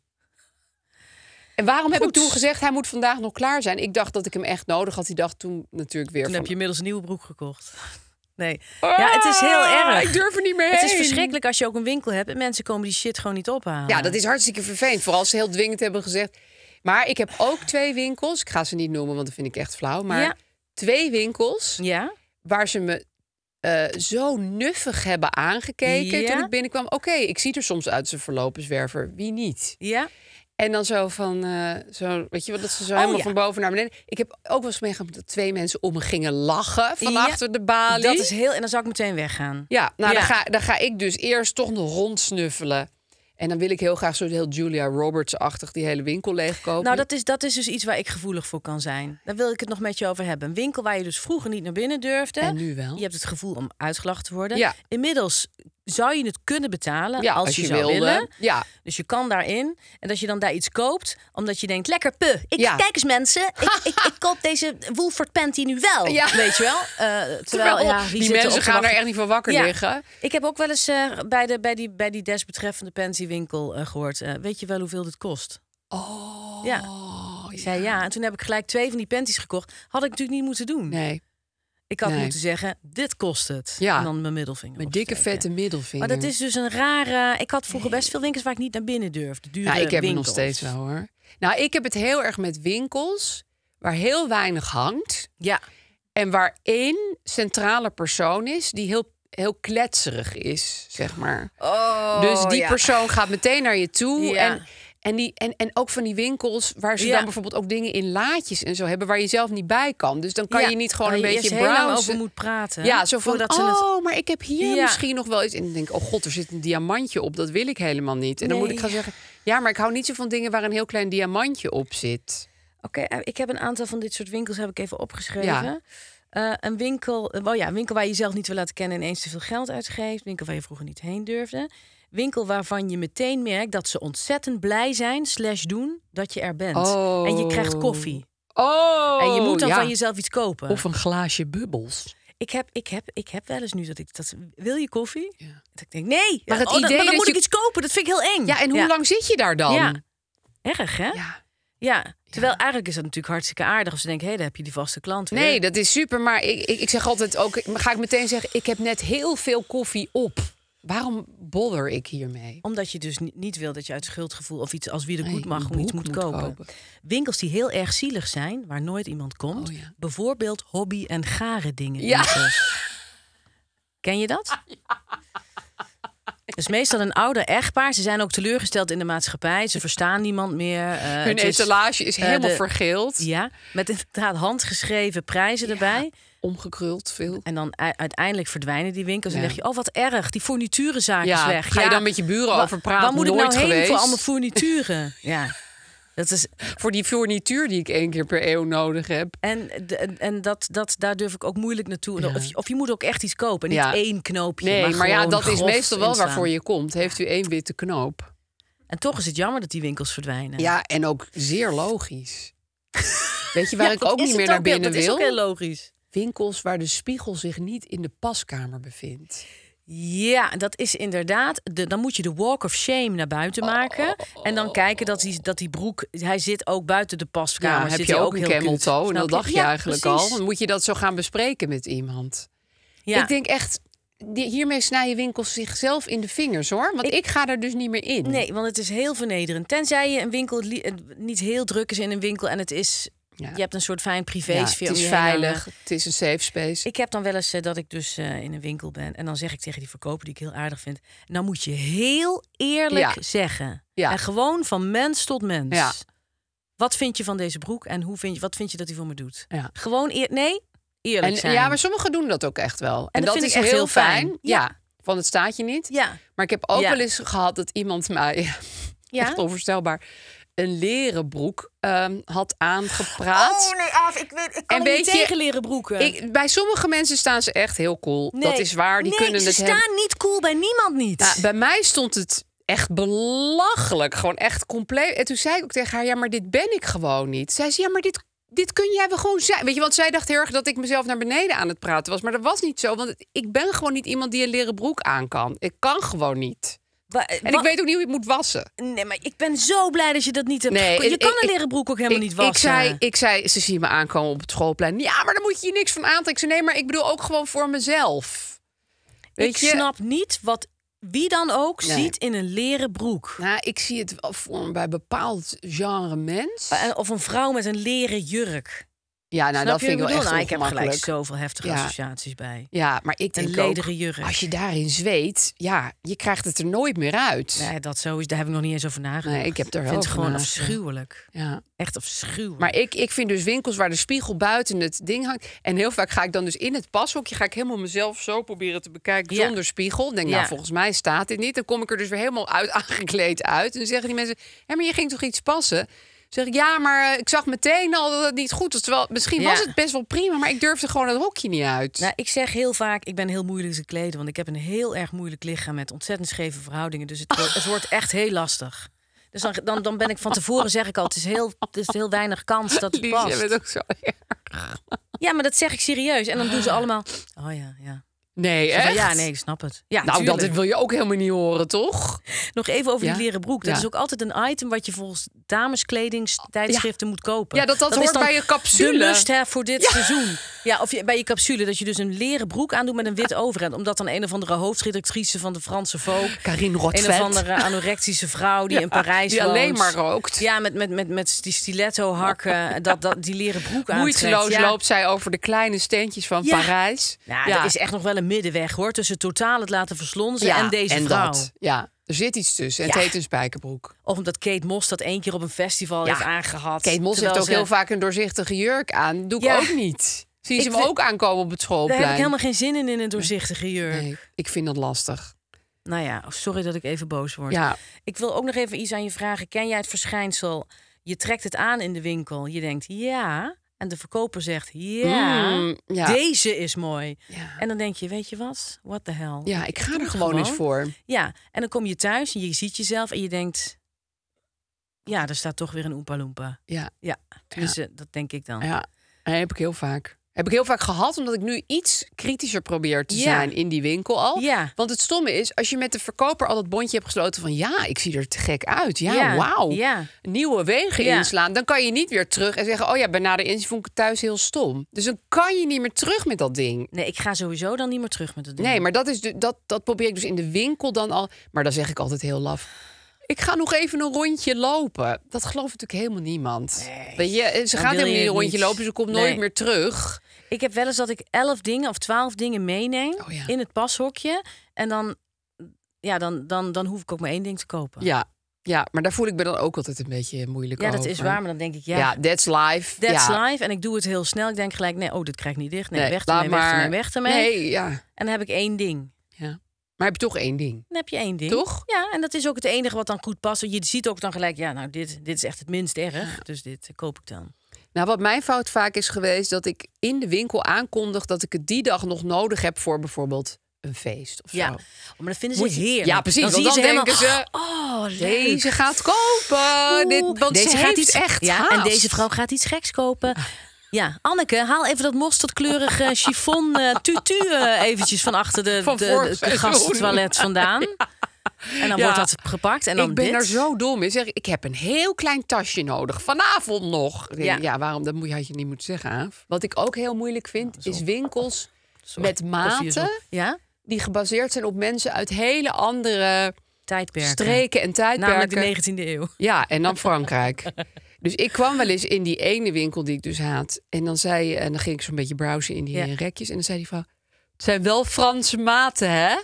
En waarom heb ik toen gezegd, hij moet vandaag nog klaar zijn? Ik dacht dat ik hem echt nodig had. Die dag toen natuurlijk weer. Toen heb je inmiddels een nieuwe broek gekocht. [LAUGHS] Nee. Oh, ja, het is heel erg. Ik durf er niet meer Het is verschrikkelijk als je ook een winkel hebt en mensen komen die shit gewoon niet ophalen. Ja, dat is hartstikke vervelend. Vooral als ze heel dwingend hebben gezegd. Maar ik heb ook twee winkels. Ik ga ze niet noemen, want dat vind ik echt flauw. Maar twee winkels ja. waar ze me eh, zo nuffig hebben aangekeken toen ik binnenkwam. Oké, ik zie er soms uit als een verlopen zwerver. Wie niet? Ja. En dan zo van, uh, zo, weet je wat, dat ze zo oh helemaal van boven naar beneden. Ik heb ook wel eens meegemaakt dat twee mensen om me gingen lachen van achter de balie. Dat is heel, en dan zou ik meteen weggaan. Ja, nou Dan, ga, dan ga ik dus eerst toch nog rondsnuffelen. En dan wil ik heel graag zo heel Julia Roberts-achtig die hele winkel leegkopen. Nou, dat is, dat is dus iets waar ik gevoelig voor kan zijn. Daar wil ik het nog met je over hebben. Een winkel waar je dus vroeger niet naar binnen durfde. En nu wel. Je hebt het gevoel om uitgelachen te worden. Ja. Inmiddels zou je het kunnen betalen als, je, zou willen. Ja. Dus je kan daarin. En dat je dan daar iets koopt, omdat je denkt, lekker puh. Ik, Kijk eens mensen, ik, [LAUGHS] ik, koop deze Wolford panty nu wel. Ja. Weet je wel? Eh, terwijl, oh, ja, die mensen gaan er echt niet van wakker liggen. Ik heb ook wel eens eh, bij, de, bij, die, bij die desbetreffende pantywinkel uh, gehoord. weet je wel hoeveel dit kost? Oh. Ja. Ik zei ja. En toen heb ik gelijk twee van die panties gekocht. Had ik natuurlijk niet moeten doen. Nee. Ik had moeten zeggen, dit kost het. Ja. En dan mijn middelvinger. Mijn dikke, vette middelvinger. Maar dat is dus een rare... Ik had vroeger best veel winkels waar ik niet naar binnen durfde. Dure ja, nou, ik heb winkels. nog steeds wel hoor. Nou, ik heb het heel erg met winkels waar heel weinig hangt. Ja. En waar één centrale persoon is die heel heel kletserig is, zeg maar. Oh, dus die persoon gaat meteen naar je toe. Ja. En en, die, en, en ook van die winkels waar ze dan bijvoorbeeld ook dingen in laadjes en zo hebben waar je zelf niet bij kan. Dus dan kan je niet gewoon een beetje browsen. over moet praten. Ja, zo van, Voordat oh, het... maar ik heb hier misschien nog wel iets. En denk ik, oh god, er zit een diamantje op. Dat wil ik helemaal niet. En dan moet ik gaan zeggen, ja, maar ik hou niet zo van dingen waar een heel klein diamantje op zit. Oké, eh, ik heb een aantal van dit soort winkels heb ik even opgeschreven. Uh, een winkel, oh ja, winkel waar je jezelf niet wil laten kennen en eens te veel geld uitgeeft. winkel waar je vroeger niet heen durfde winkel waarvan je meteen merkt dat ze ontzettend blij zijn, slash doen, dat je er bent. En je krijgt oh. koffie. Oh, en je moet dan van jezelf iets kopen. Of een glaasje bubbels. Ik heb, ik heb, ik heb wel eens nu dat ik dat wil je koffie? Ja. ik denk nee, maar het oh, idee dat, dan moet ik iets kopen. Dat vind ik heel eng. Ja, en hoe lang zit je daar dan? Ja. Erg hè? Ja. Ja, terwijl eigenlijk is dat natuurlijk hartstikke aardig als ze denken, hé, hey, daar heb je die vaste klant. Weer. Nee, dat is super. Maar ik, ik, ik zeg altijd ook, ga ik meteen zeggen, ik heb net heel veel koffie op waarom bolder ik hiermee? Omdat je dus niet wil dat je uit schuldgevoel of iets als wie er goed mag om iets moet, kopen. Winkels die heel erg zielig zijn, waar nooit iemand komt. Oh, bijvoorbeeld hobby- en gare dingen. Ja. Ken je dat? Het is [LAUGHS] dus meestal een ouder echtpaar. Ze zijn ook teleurgesteld in de maatschappij. Ze verstaan niemand meer. Uh, Hun etalage is, eh, helemaal vergeeld. Ja, met inderdaad handgeschreven prijzen ja. erbij omgekruld veel. En dan uiteindelijk verdwijnen die winkels. En dan denk je, oh wat erg, die fourniturenzaak ja, is weg. Ga je dan met je buren over praten? Waar moet ik nou heen voor allemaal fournituren? [LAUGHS] ja. Dat is... Voor die fournituur die ik één keer per eeuw nodig heb. En, en dat, dat, daar durf ik ook moeilijk naartoe. Of, je, of je moet ook echt iets kopen. Niet één knoopje. Nee, maar, ja, dat is meestal wel waarvoor je komt. Heeft u één witte knoop? En toch is het jammer dat die winkels verdwijnen. Ja, en ook zeer logisch. [LAUGHS] Weet je waar ik ook niet meer naar binnen wil? Dat is ook heel logisch winkels waar de spiegel zich niet in de paskamer bevindt. Ja, dat is inderdaad. De, dan moet je de walk of shame naar buiten oh, maken. Oh, oh, en dan kijken dat die, dat die broek. Hij zit ook buiten de paskamer. heb zit je ook, een heel toe, En dat dacht je eigenlijk al. Dan moet je dat zo gaan bespreken met iemand. Ja. Ik denk echt. Hiermee snijden winkels zichzelf in de vingers hoor. Want ik, ik, ga er dus niet meer in. Nee, want het is heel vernederend. Tenzij je een winkel eh, niet heel druk is in een winkel en het is ja. Je hebt een soort fijn privésfeer. Ja, het is veilig, het is een safe space. Ik heb dan wel eens eh, dat ik dus eh, in een winkel ben en dan zeg ik tegen die verkoper die ik heel aardig vind, nou moet je heel eerlijk zeggen. Ja. En gewoon van mens tot mens. Ja. Wat vind je van deze broek en hoe vind je, wat vind je dat hij voor me doet? Ja. Gewoon eer, nee, eerlijk en, zijn. Ja, maar sommigen doen dat ook echt wel. En, dat, is echt heel fijn. Ja. van het staat je niet. Ja. Maar ik heb ook wel eens gehad dat iemand mij, [LAUGHS] echt onvoorstelbaar een leren broek ehm, had aangepraat. Oh nee, af, ik, weet, ik kan en niet tegen leren broeken. Ik, bij sommige mensen staan ze echt heel cool. Dat is waar, die nee, kunnen ze staan niet cool bij niemand niet. Nou, bij mij stond het echt belachelijk, gewoon echt compleet. En toen zei ik ook tegen haar, ja, maar dit ben ik gewoon niet. Zij zei, ja, maar dit dit kun jij wel gewoon zijn. Weet je, want zij dacht heel erg dat ik mezelf naar beneden aan het praten was. Maar dat was niet zo, want ik ben gewoon niet iemand die een leren broek aan kan. Ik kan gewoon niet en ik weet ook niet hoe je het moet wassen. Nee, maar ik ben zo blij dat je dat niet hebt. Nee, je kan een leren broek ook helemaal niet wassen. Ik zei, ik zei, ze zien me aankomen op het schoolplein. Ja, maar dan moet je je niks van aantrekken. Nee, maar ik bedoel ook gewoon voor mezelf. ik snap niet wat wie dan ook ziet in een leren broek. Nou, ik zie het voor bij bepaald genre mens. Eh, of een vrouw met een leren jurk. Ja, nou, dat vind ik wel echt nou, Ik heb gelijk zoveel heftige associaties bij. Ja, maar ik denk lederen jurk. Als je daarin zweet, ja, je krijgt het er nooit meer uit. Nee, dat zo is. Daar heb ik nog niet eens over nagedacht. Nee, ik heb er ik vind het gewoon afschuwelijk. Ja. Echt afschuwelijk. Maar ik, ik vind dus winkels waar de spiegel buiten het ding hangt. En heel vaak ga ik dan dus in het pashokje... ga ik helemaal mezelf zo proberen te bekijken zonder spiegel. denk, nou, volgens mij staat dit niet. Dan kom ik er dus weer helemaal uit [LAUGHS] aangekleed uit. En dan zeggen die mensen, hé, maar je ging toch iets passen? Zeg ik, ja, maar eh, ik zag meteen al dat het niet goed was. Terwijl misschien was het best wel prima, maar ik durfde gewoon het rokje niet uit. Nou, ik zeg heel vaak, ik ben heel moeilijk te kleden. Want ik heb een heel erg moeilijk lichaam met ontzettend scheve verhoudingen. Dus het, wordt, echt heel lastig. Dus dan, dan, dan, ben ik van tevoren, zeg ik al, het is heel, het is heel weinig kans dat het past. Je bent ook zo erg. Ja, maar dat zeg ik serieus. En dan doen ze allemaal, oh ja, ja. Nee, echt? Ja, nee, ik snap het. Ja, nou, dat wil je ook helemaal niet horen, toch? Nog even over die leren broek. Dat is ook altijd een item wat je volgens dameskledingstijdschriften ja. moet kopen. Ja, dat, hoort bij je capsule. De lust hè, voor dit seizoen. Ja, of bij je capsule dat je dus een leren broek aandoet met een wit overhemd. Omdat dan een of andere hoofdredactrice van de Franse Vogue... Karin Rotvet. Een of andere anorectische vrouw die in Parijs Die alleen maar rookt. Ja, met, met, met, met die stiletto hakken, dat, dat, die leren broek aan. Moeiteloos loopt zij over de kleine steentjes van Parijs. Nou, ja, dat is echt nog wel een middenweg hoor. Tussen totaal het laten verslonzen en deze vrouw. ja, er zit iets tussen. En het heet een dus spijkerbroek. Of omdat Kate Moss dat één keer op een festival heeft aangehad. Kate Moss heeft ook heel vaak een doorzichtige jurk aan. Doe ik ook niet die je ze ook aankomen op het schoolplein? Daar heb ik helemaal geen zin in, in een doorzichtige jurk. Nee, ik vind dat lastig. Nou ja, oh, sorry dat ik even boos word. Ja. Ik wil ook nog even iets aan je vragen. Ken jij het verschijnsel? Je trekt het aan in de winkel. Je denkt ja. En de verkoper zegt ja, mm, deze is mooi. En dan denk je, weet je wat? What the hell? Ja, ik ga er gewoon, eens voor. Ja, en dan kom je thuis en je ziet jezelf en je denkt... Ja, er staat toch weer een Oompa Loompa. Ja. Ja, dus, dat denk ik dan. Ja, heb ik heel vaak. Heb ik heel vaak gehad, omdat ik nu iets kritischer probeer te zijn in die winkel al. Ja. Want het stomme is, als je met de verkoper al dat bondje hebt gesloten van ja, ik zie er te gek uit. Ja, ja. wauw. Nieuwe wegen inslaan. Dan kan je niet weer terug en zeggen, oh ja, bijna de inzien vond ik thuis heel stom. Dus dan kan je niet meer terug met dat ding. Nee, ik ga sowieso dan niet meer terug met dat ding. Nee, maar dat, is de, dat, dat probeer ik dus in de winkel dan al. Maar dan zeg ik altijd heel laf ik ga nog even een rondje lopen. Dat gelooft natuurlijk helemaal niemand. je, ze gaat helemaal niet een rondje lopen, ze komt nooit meer terug. Ik heb wel eens dat ik elf dingen of twaalf dingen meeneem oh, in het pashokje. En dan, ja, dan, dan, dan hoef ik ook maar één ding te kopen. Ja, ja, maar daar voel ik me dan ook altijd een beetje moeilijk ja, over. Ja, dat is waar, maar dan denk ik, ja. Ja, that's life. That's ja. life. En ik doe het heel snel. Ik denk gelijk, nee, oh, dit krijg ik niet dicht. Nee, weg ermee, weg ermee, weg Nee, ja. En dan heb ik één ding. Ja. Maar heb je toch één ding? Dan heb je één ding. Toch? Ja, en dat is ook het enige wat dan goed past. Je ziet ook dan gelijk, ja, nou, dit, dit is echt het minst erg. Dus dit eh, koop ik dan. Nou, wat mijn fout vaak is geweest, dat ik in de winkel aankondig dat ik het die dag nog nodig heb voor bijvoorbeeld een feest Ja, oh, maar dan vinden ze Ja, precies. Dan, ze denken ze, oh, deze gaat kopen. Dit, deze gaat heeft, iets echt ja, En deze vrouw gaat iets geks kopen. Ja, Anneke, haal even dat mosterdkleurige [LAUGHS] chiffon eh, tutu uh, eventjes van achter de, gastentoilet de, vandaan. [LAUGHS] En dan wordt dat gepakt. En dan ik ben er zo dom in. Zeg, ik heb een heel klein tasje nodig. Vanavond nog. Ja, waarom? Dat moet, had je niet moeten zeggen, Wat ik ook heel moeilijk vind, is winkels met maten... Ja? die gebaseerd zijn op mensen uit hele andere... Tijdperken. Streken en tijdperken. Namelijk de 19e eeuw. Ja, en dan Frankrijk. [LAUGHS] Dus ik kwam wel eens in die ene winkel die ik dus haat. En dan zei en dan ging ik zo'n beetje browsen in die rekjes. En dan zei die vrouw: Het zijn wel Franse maten, hè?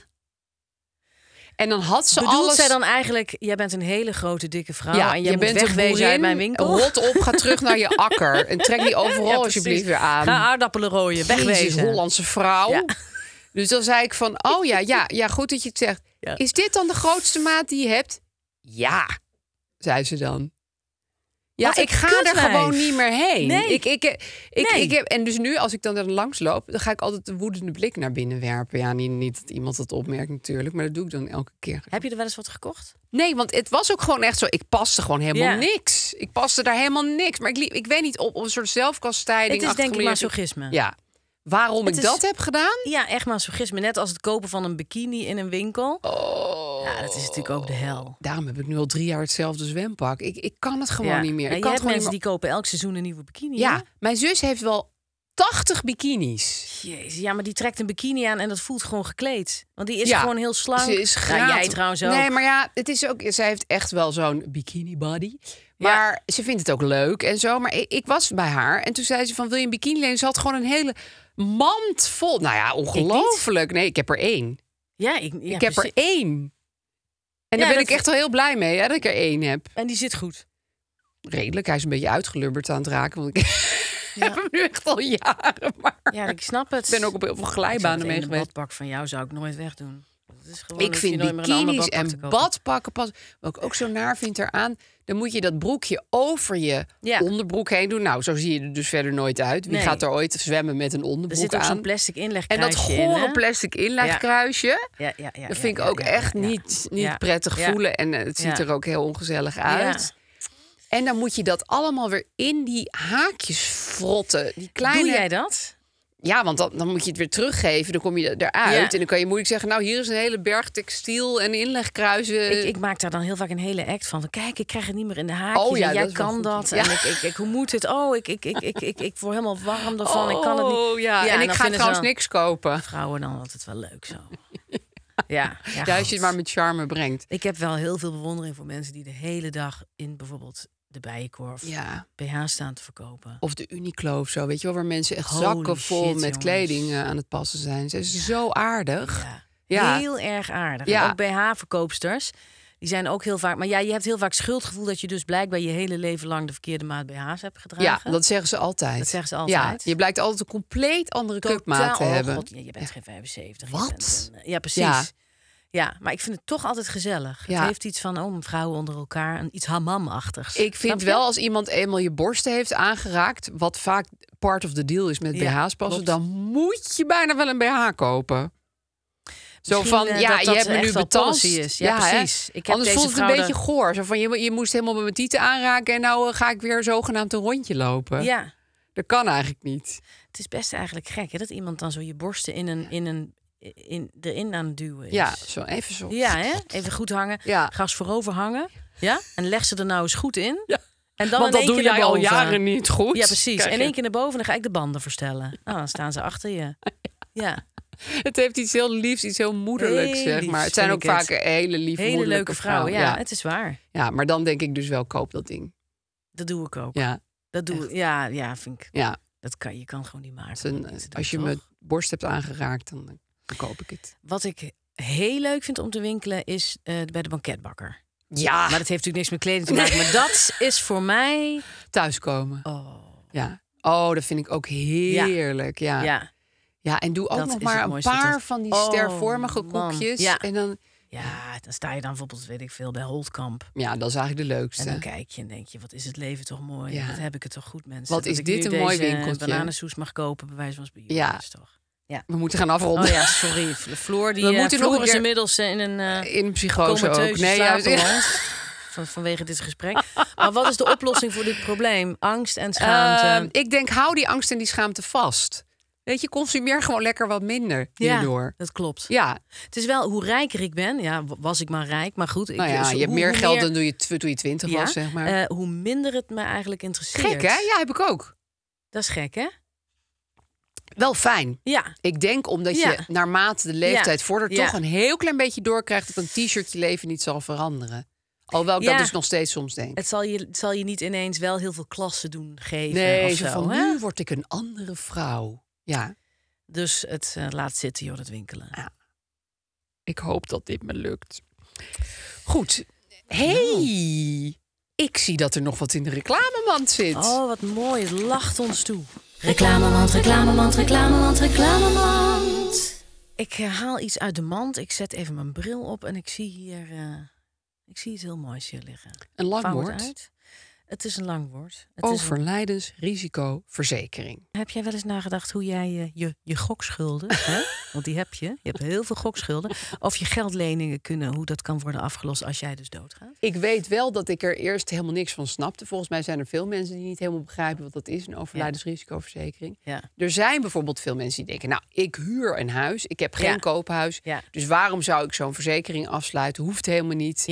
En dan had ze Bedoelt alles... zij dan eigenlijk, jij bent een hele grote dikke vrouw ja, en je bent wegwezen uit mijn winkel? Rot op, ga terug naar je [LAUGHS] akker en trek die overal alsjeblieft weer aan. Ga aardappelen rooien, wegwezen. Jezus, Hollandse vrouw. Dus dan zei ik van, oh ja, ja, ja, goed dat je het zegt. Is dit dan de grootste maat die je hebt? Ja, zei ze dan. Ja, ik ga er gewoon niet meer heen. Nee. Ik, ik, ik, nee. ik, heb, en dus nu, als ik dan er langs loop, dan ga ik altijd de woedende blik naar binnen werpen. Ja, niet, niet dat iemand dat opmerkt natuurlijk, maar dat doe ik dan elke keer. Heb je er wel eens wat gekocht? Nee, want het was ook gewoon echt zo. Ik paste gewoon helemaal niks. Ik paste daar helemaal niks. Maar ik, liep, ik weet niet, op, een soort zelfkastijding. Het is denk ik masochisme. Ja, waarom ik dat heb gedaan? Ja, echt masochisme. Net als het kopen van een bikini in een winkel. Oh. Ja, dat is natuurlijk ook de hel. Daarom heb ik nu al drie jaar hetzelfde zwempak. Ik, ik kan het gewoon niet meer. ik kan hebt mensen die kopen elk seizoen een nieuwe bikini. Ja, mijn zus heeft wel 80 bikinis. Jezus, ja, maar die trekt een bikini aan en dat voelt gewoon gekleed. Want die is ja, gewoon heel slank. is nou, ga jij trouwens ook. Nee, maar ja, het is ook. Zij heeft echt wel zo'n bikini body. Maar ze vindt het ook leuk en zo. Maar ik, ik, was bij haar en toen zei ze van wil je een bikini lenen? Ze had gewoon een hele mand vol. Nou ja, ongelooflijk. Nee, ik heb er één. Ja, ik, heb er één. En daar ben ik echt wel heel blij mee hè, dat ik er één heb. En die zit goed. Redelijk. Hij is een beetje uitgelubberd aan het raken. Want ik [LAUGHS] heb hem nu echt al jaren. Maar Ja, ik snap het. ik ben ook op heel veel glijbanen mee geweest. Dat badpak van jou zou ik nooit wegdoen ik vind bikinis en badpakken pas. Wat ik ook zo naar vind eraan, dan moet je dat broekje over je ja. onderbroek heen doen. Nou, zo zie je er dus verder nooit uit. Wie gaat er ooit zwemmen met een onderbroek aan? Er zit ook plastic inlegkruisje En dat gore in, plastic inlegkruisje, ja. Ja, dat vind ik ook echt niet, niet prettig voelen. En het ziet er ook heel ongezellig uit. En dan moet je dat allemaal weer in die haakjes frotten. Die kleine... Doe jij dat? Ja, want dan, dan moet je het weer teruggeven. Dan kom je eruit. Ja. En dan kan je moeilijk zeggen: Nou, hier is een hele berg textiel en inlegkruizen. Ik, ik maak daar dan heel vaak een hele act van. Kijk, ik krijg het niet meer in de haakjes. Oh, ja, en jij kan dat. Ja. En ik, ik, ik, hoe moet het? Oh, ik, ik, ik, ik, ik, ik word helemaal warm daarvan. Oh, ik kan het niet. Oh, ja. en, ik ga trouwens niks kopen. Vrouwen dan altijd wel leuk zo. [LAUGHS] Ja, ja, ja, als je het maar met charme brengt. Ik heb wel heel veel bewondering voor mensen die de hele dag in bijvoorbeeld de Bijenkorf ja. BH staan te verkopen. Of de Uniqlo of zo, weet je wel, waar mensen echt Holy zakken vol met kleding eh, aan het passen zijn. Ze is zo aardig. Ja. Heel erg aardig. En ook BH-verkoopsters, die zijn ook heel vaak... Maar ja, je hebt heel vaak schuldgevoel dat je dus blijkbaar je hele leven lang de verkeerde maat BH's hebt gedragen. Ja, dat zeggen ze altijd. Dat zeggen ze altijd. je blijkt altijd een compleet andere cupmaat te oh, hebben. je bent geen 75. Wat? Eh, ja, precies. Ja, maar ik vind het toch altijd gezellig. Het heeft iets van, oh, vrouwen onder elkaar, een iets hamamachtigs. Ik vind wel als iemand eenmaal je borsten heeft aangeraakt, wat vaak part of the deal is met ja, BH's passen, dan moet je bijna wel een BH kopen. Zo van, eh, ja, je hebt me nu betast. Is. Ja, precies. Ik heb Anders voelt het een beetje goor. Zo van, je, je moest helemaal met mijn tieten aanraken... en nou eh, ga ik weer zogenaamd een rondje lopen. Ja. Dat kan eigenlijk niet. Het is best eigenlijk gek hè, dat iemand dan zo je borsten in een, in een in, erin aan het duwen is. Ja, zo even zo. Ja, hè? even goed hangen. Ja. Gas voorover hangen. Ja? En leg ze er nou eens goed in. Ja. En dan Want dat doe jij al jaren niet goed. Ja, precies. en één keer naar boven, dan ga ik de banden verstellen. Ah, dan staan ze achter je. [LAUGHS] Ja. Het heeft iets heel liefs, iets heel moederlijks, zeg maar. Het zijn ook vaak hele lieve, hele leuke vrouwen. Ja, het is waar. Ja, maar dan denk ik dus wel, koop dat ding. Dat doe ik ook. Ja, dat doe ik. Ja, ja, vind ik. Ja. Dat kan, je kan gewoon niet maken. als je mijn me borst hebt aangeraakt, dan koop ik het. Wat ik heel leuk vind om te winkelen is eh, bij de banketbakker. Ja. Maar dat heeft natuurlijk niks met kleding te maken. Maar dat [LAUGHS] is voor mij... Thuiskomen. Oh. Ja. Oh, dat vind ik ook heerlijk. Ja. Ja, ja en doe ook nog maar een paar van die oh, stervormige koekjes. Ja. En dan... Ja, dan sta je dan bijvoorbeeld, weet ik veel, bij Holtkamp. Ja, dat is eigenlijk de leukste. En dan kijk je en denk je, wat is het leven toch mooi. Ja. Wat heb ik het toch goed, mensen. Wat is dit een mooi winkeltje. bananensoes mag kopen, bij wijze van spreken. Ja, toch. Ja. We moeten gaan afronden. Oh ja, sorry. De Floor, die, we eh, moeten nog is inmiddels eh, in een... Uh, in psychose ook. Nee, Ja. Van, vanwege dit gesprek. maar wat is de oplossing voor dit probleem? Angst en schaamte? Ehm, ik denk, hou die angst en die schaamte vast. Weet je, consumeer gewoon lekker wat minder hierdoor. Ja, dat klopt. Ja. Het is wel hoe rijker ik ben. Ja, was ik maar rijk. Maar goed. Ik, nou ja, dus je hebt meer geld dan doe je, toen je twintig was, zeg maar. hoe minder het me eigenlijk interesseert. Gek, hè? Ja, heb ik ook. Dat is gek, hè? Wel fijn. Ja. Ik denk omdat je naarmate de leeftijd ja. vordert... toch een heel klein beetje doorkrijgt... dat een t-shirt je leven niet zal veranderen. Alhoewel ik dat dus nog steeds soms denk. Het zal je, zal je niet ineens wel heel veel klassen doen geven. Nee, of zo, van nu word ik een andere vrouw. Ja. Dus het eh, laat zitten, joh, dat winkelen. Ja. Ik hoop dat dit me lukt. Goed. Hey, nou. ik zie dat er nog wat in de reclamemand zit. Oh, wat mooi. Het lacht ons toe. Reclamemand, reclamemand, reclamemand, reclamemand. Ik haal iets uit de mand. Ik zet even mijn bril op en ik zie hier... Eh, ik zie iets heel moois hier liggen. Een lang woord. Het is een lang woord. Overlijdensrisicoverzekering. Heb jij wel eens nagedacht hoe jij je, je, gokschulden, [LAUGHS] hè? want die heb je, je hebt heel veel gokschulden, of je geldleningen kunnen, hoe dat kan worden afgelost als jij dus doodgaat? Ik weet wel dat ik er eerst helemaal niks van snapte. Volgens mij zijn er veel mensen die niet helemaal begrijpen wat dat is, een overlijdensrisicoverzekering. Er zijn bijvoorbeeld veel mensen die denken, nou, ik huur een huis, ik heb geen koophuis, dus waarom zou ik zo'n verzekering afsluiten? Hoeft helemaal niet.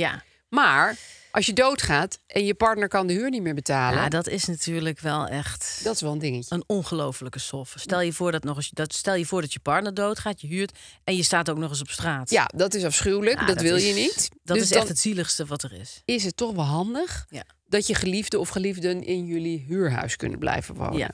Maar als je doodgaat en je partner kan de huur niet meer betalen. Ja, dat is natuurlijk wel echt. Dat is wel een dingetje. Een ongelofelijke sof. Stel je voor dat nog eens, dat, stel je voor dat je partner doodgaat, je huurt en je staat ook nog eens op straat. Ja, dat is afschuwelijk. dat, wil je niet. Dat dus is echt het zieligste wat er is. Is het toch wel handig ja. dat je geliefde of geliefden in jullie huurhuis kunnen blijven wonen? Ja.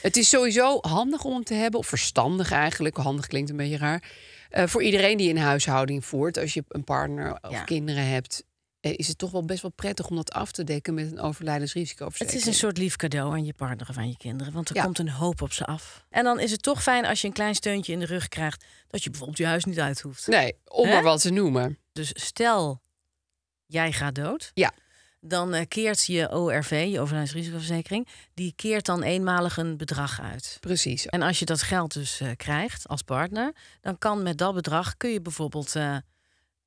Het is sowieso handig om hem te hebben, of verstandig eigenlijk. Handig klinkt een beetje raar. Eh, voor iedereen die een huishouding voert, als je een partner of kinderen hebt, eh, is het toch wel best wel prettig om dat af te dekken met een overlijdensrisicoverzekering. Het is een soort lief cadeau aan je partner of aan je kinderen, want er komt een hoop op ze af. En dan is het toch fijn als je een klein steuntje in de rug krijgt dat je bijvoorbeeld je huis niet uit hoeft. Nee, om maar wat te noemen. Dus stel, jij gaat dood. Ja. Dan eh, keert je ORV, je overlijdensrisicoverzekering, die keert dan eenmalig een bedrag uit. Precies. En als je dat geld dus eh, krijgt als partner, dan kan met dat bedrag kun je bijvoorbeeld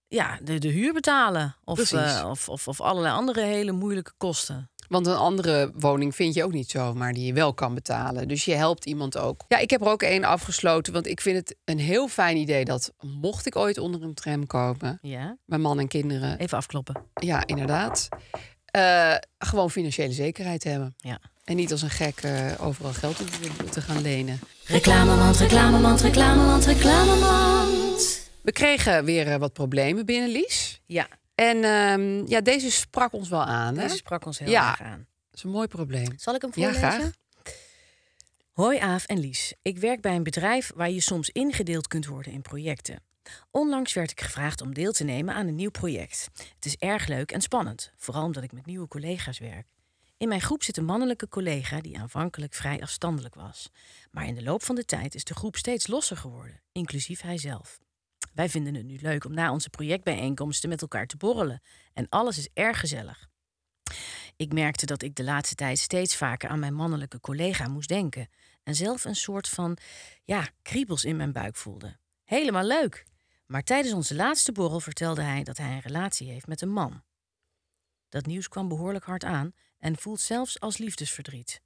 ja, de, de huur betalen. Of, eh, of, of, of, allerlei andere hele moeilijke kosten. Want een andere woning vind je ook niet zomaar die je wel kan betalen. Dus je helpt iemand ook. Ja, ik heb er ook één afgesloten. Want ik vind het een heel fijn idee dat mocht ik ooit onder een tram komen... Ja. mijn man en kinderen... Even afkloppen. Ja, inderdaad. Eh, gewoon financiële zekerheid hebben. Ja. En niet als een gek eh, overal geld te, te gaan lenen. Reclamemand, reclamemand, reclamemand, reclamemand. We kregen weer eh, wat problemen binnen Lies. Ja. En ehm, ja, deze sprak ons wel aan. Deze sprak ons heel erg aan. Dat is een mooi probleem. Zal ik hem voorlezen? Ja, Hoi Aaf en Lies. Ik werk bij een bedrijf waar je soms ingedeeld kunt worden in projecten. Onlangs werd ik gevraagd om deel te nemen aan een nieuw project. Het is erg leuk en spannend, vooral omdat ik met nieuwe collega's werk. In mijn groep zit een mannelijke collega die aanvankelijk vrij afstandelijk was. Maar in de loop van de tijd is de groep steeds losser geworden, inclusief hijzelf. Wij vinden het nu leuk om na onze projectbijeenkomsten met elkaar te borrelen. En alles is erg gezellig. Ik merkte dat ik de laatste tijd steeds vaker aan mijn mannelijke collega moest denken. En zelf een soort van, ja, kriebels in mijn buik voelde. Helemaal leuk. Maar tijdens onze laatste borrel vertelde hij dat hij een relatie heeft met een man. Dat nieuws kwam behoorlijk hard aan en voelt zelfs als liefdesverdriet.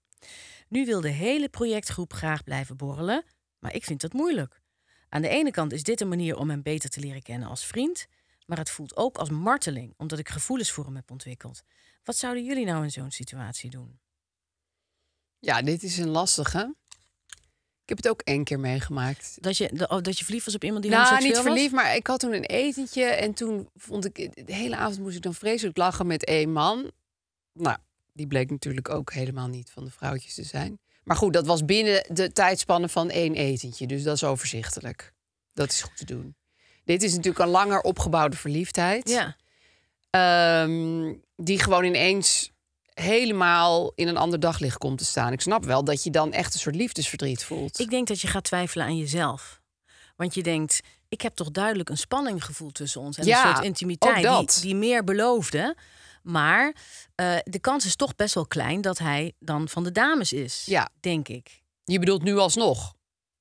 Nu wil de hele projectgroep graag blijven borrelen, maar ik vind dat moeilijk. Aan de ene kant is dit een manier om hem beter te leren kennen als vriend, maar het voelt ook als marteling, omdat ik gevoelens voor hem heb ontwikkeld. Wat zouden jullie nou in zo'n situatie doen? Ja, dit is een lastige. Ik heb het ook één keer meegemaakt. Dat je, oh, dat je verliefd was op iemand die nou, homoseksueel was? Nou, niet verliefd, maar ik had toen een etentje. En toen vond ik... De hele avond moest ik dan vreselijk lachen met één man. Nou, die bleek natuurlijk ook helemaal niet van de vrouwtjes te zijn. Maar goed, dat was binnen de tijdspannen van één etentje. Dus dat is overzichtelijk. Dat is goed te doen. Dit is natuurlijk een langer opgebouwde verliefdheid. Ja. Ehm, die gewoon ineens helemaal in een ander daglicht komt te staan. Ik snap wel dat je dan echt een soort liefdesverdriet voelt. Ik denk dat je gaat twijfelen aan jezelf. Want je denkt, ik heb toch duidelijk een spanning gevoeld tussen ons. En een soort intimiteit die, die meer beloofde. Maar eh, de kans is toch best wel klein dat hij dan van de dames is, ja. denk ik. Je bedoelt nu alsnog?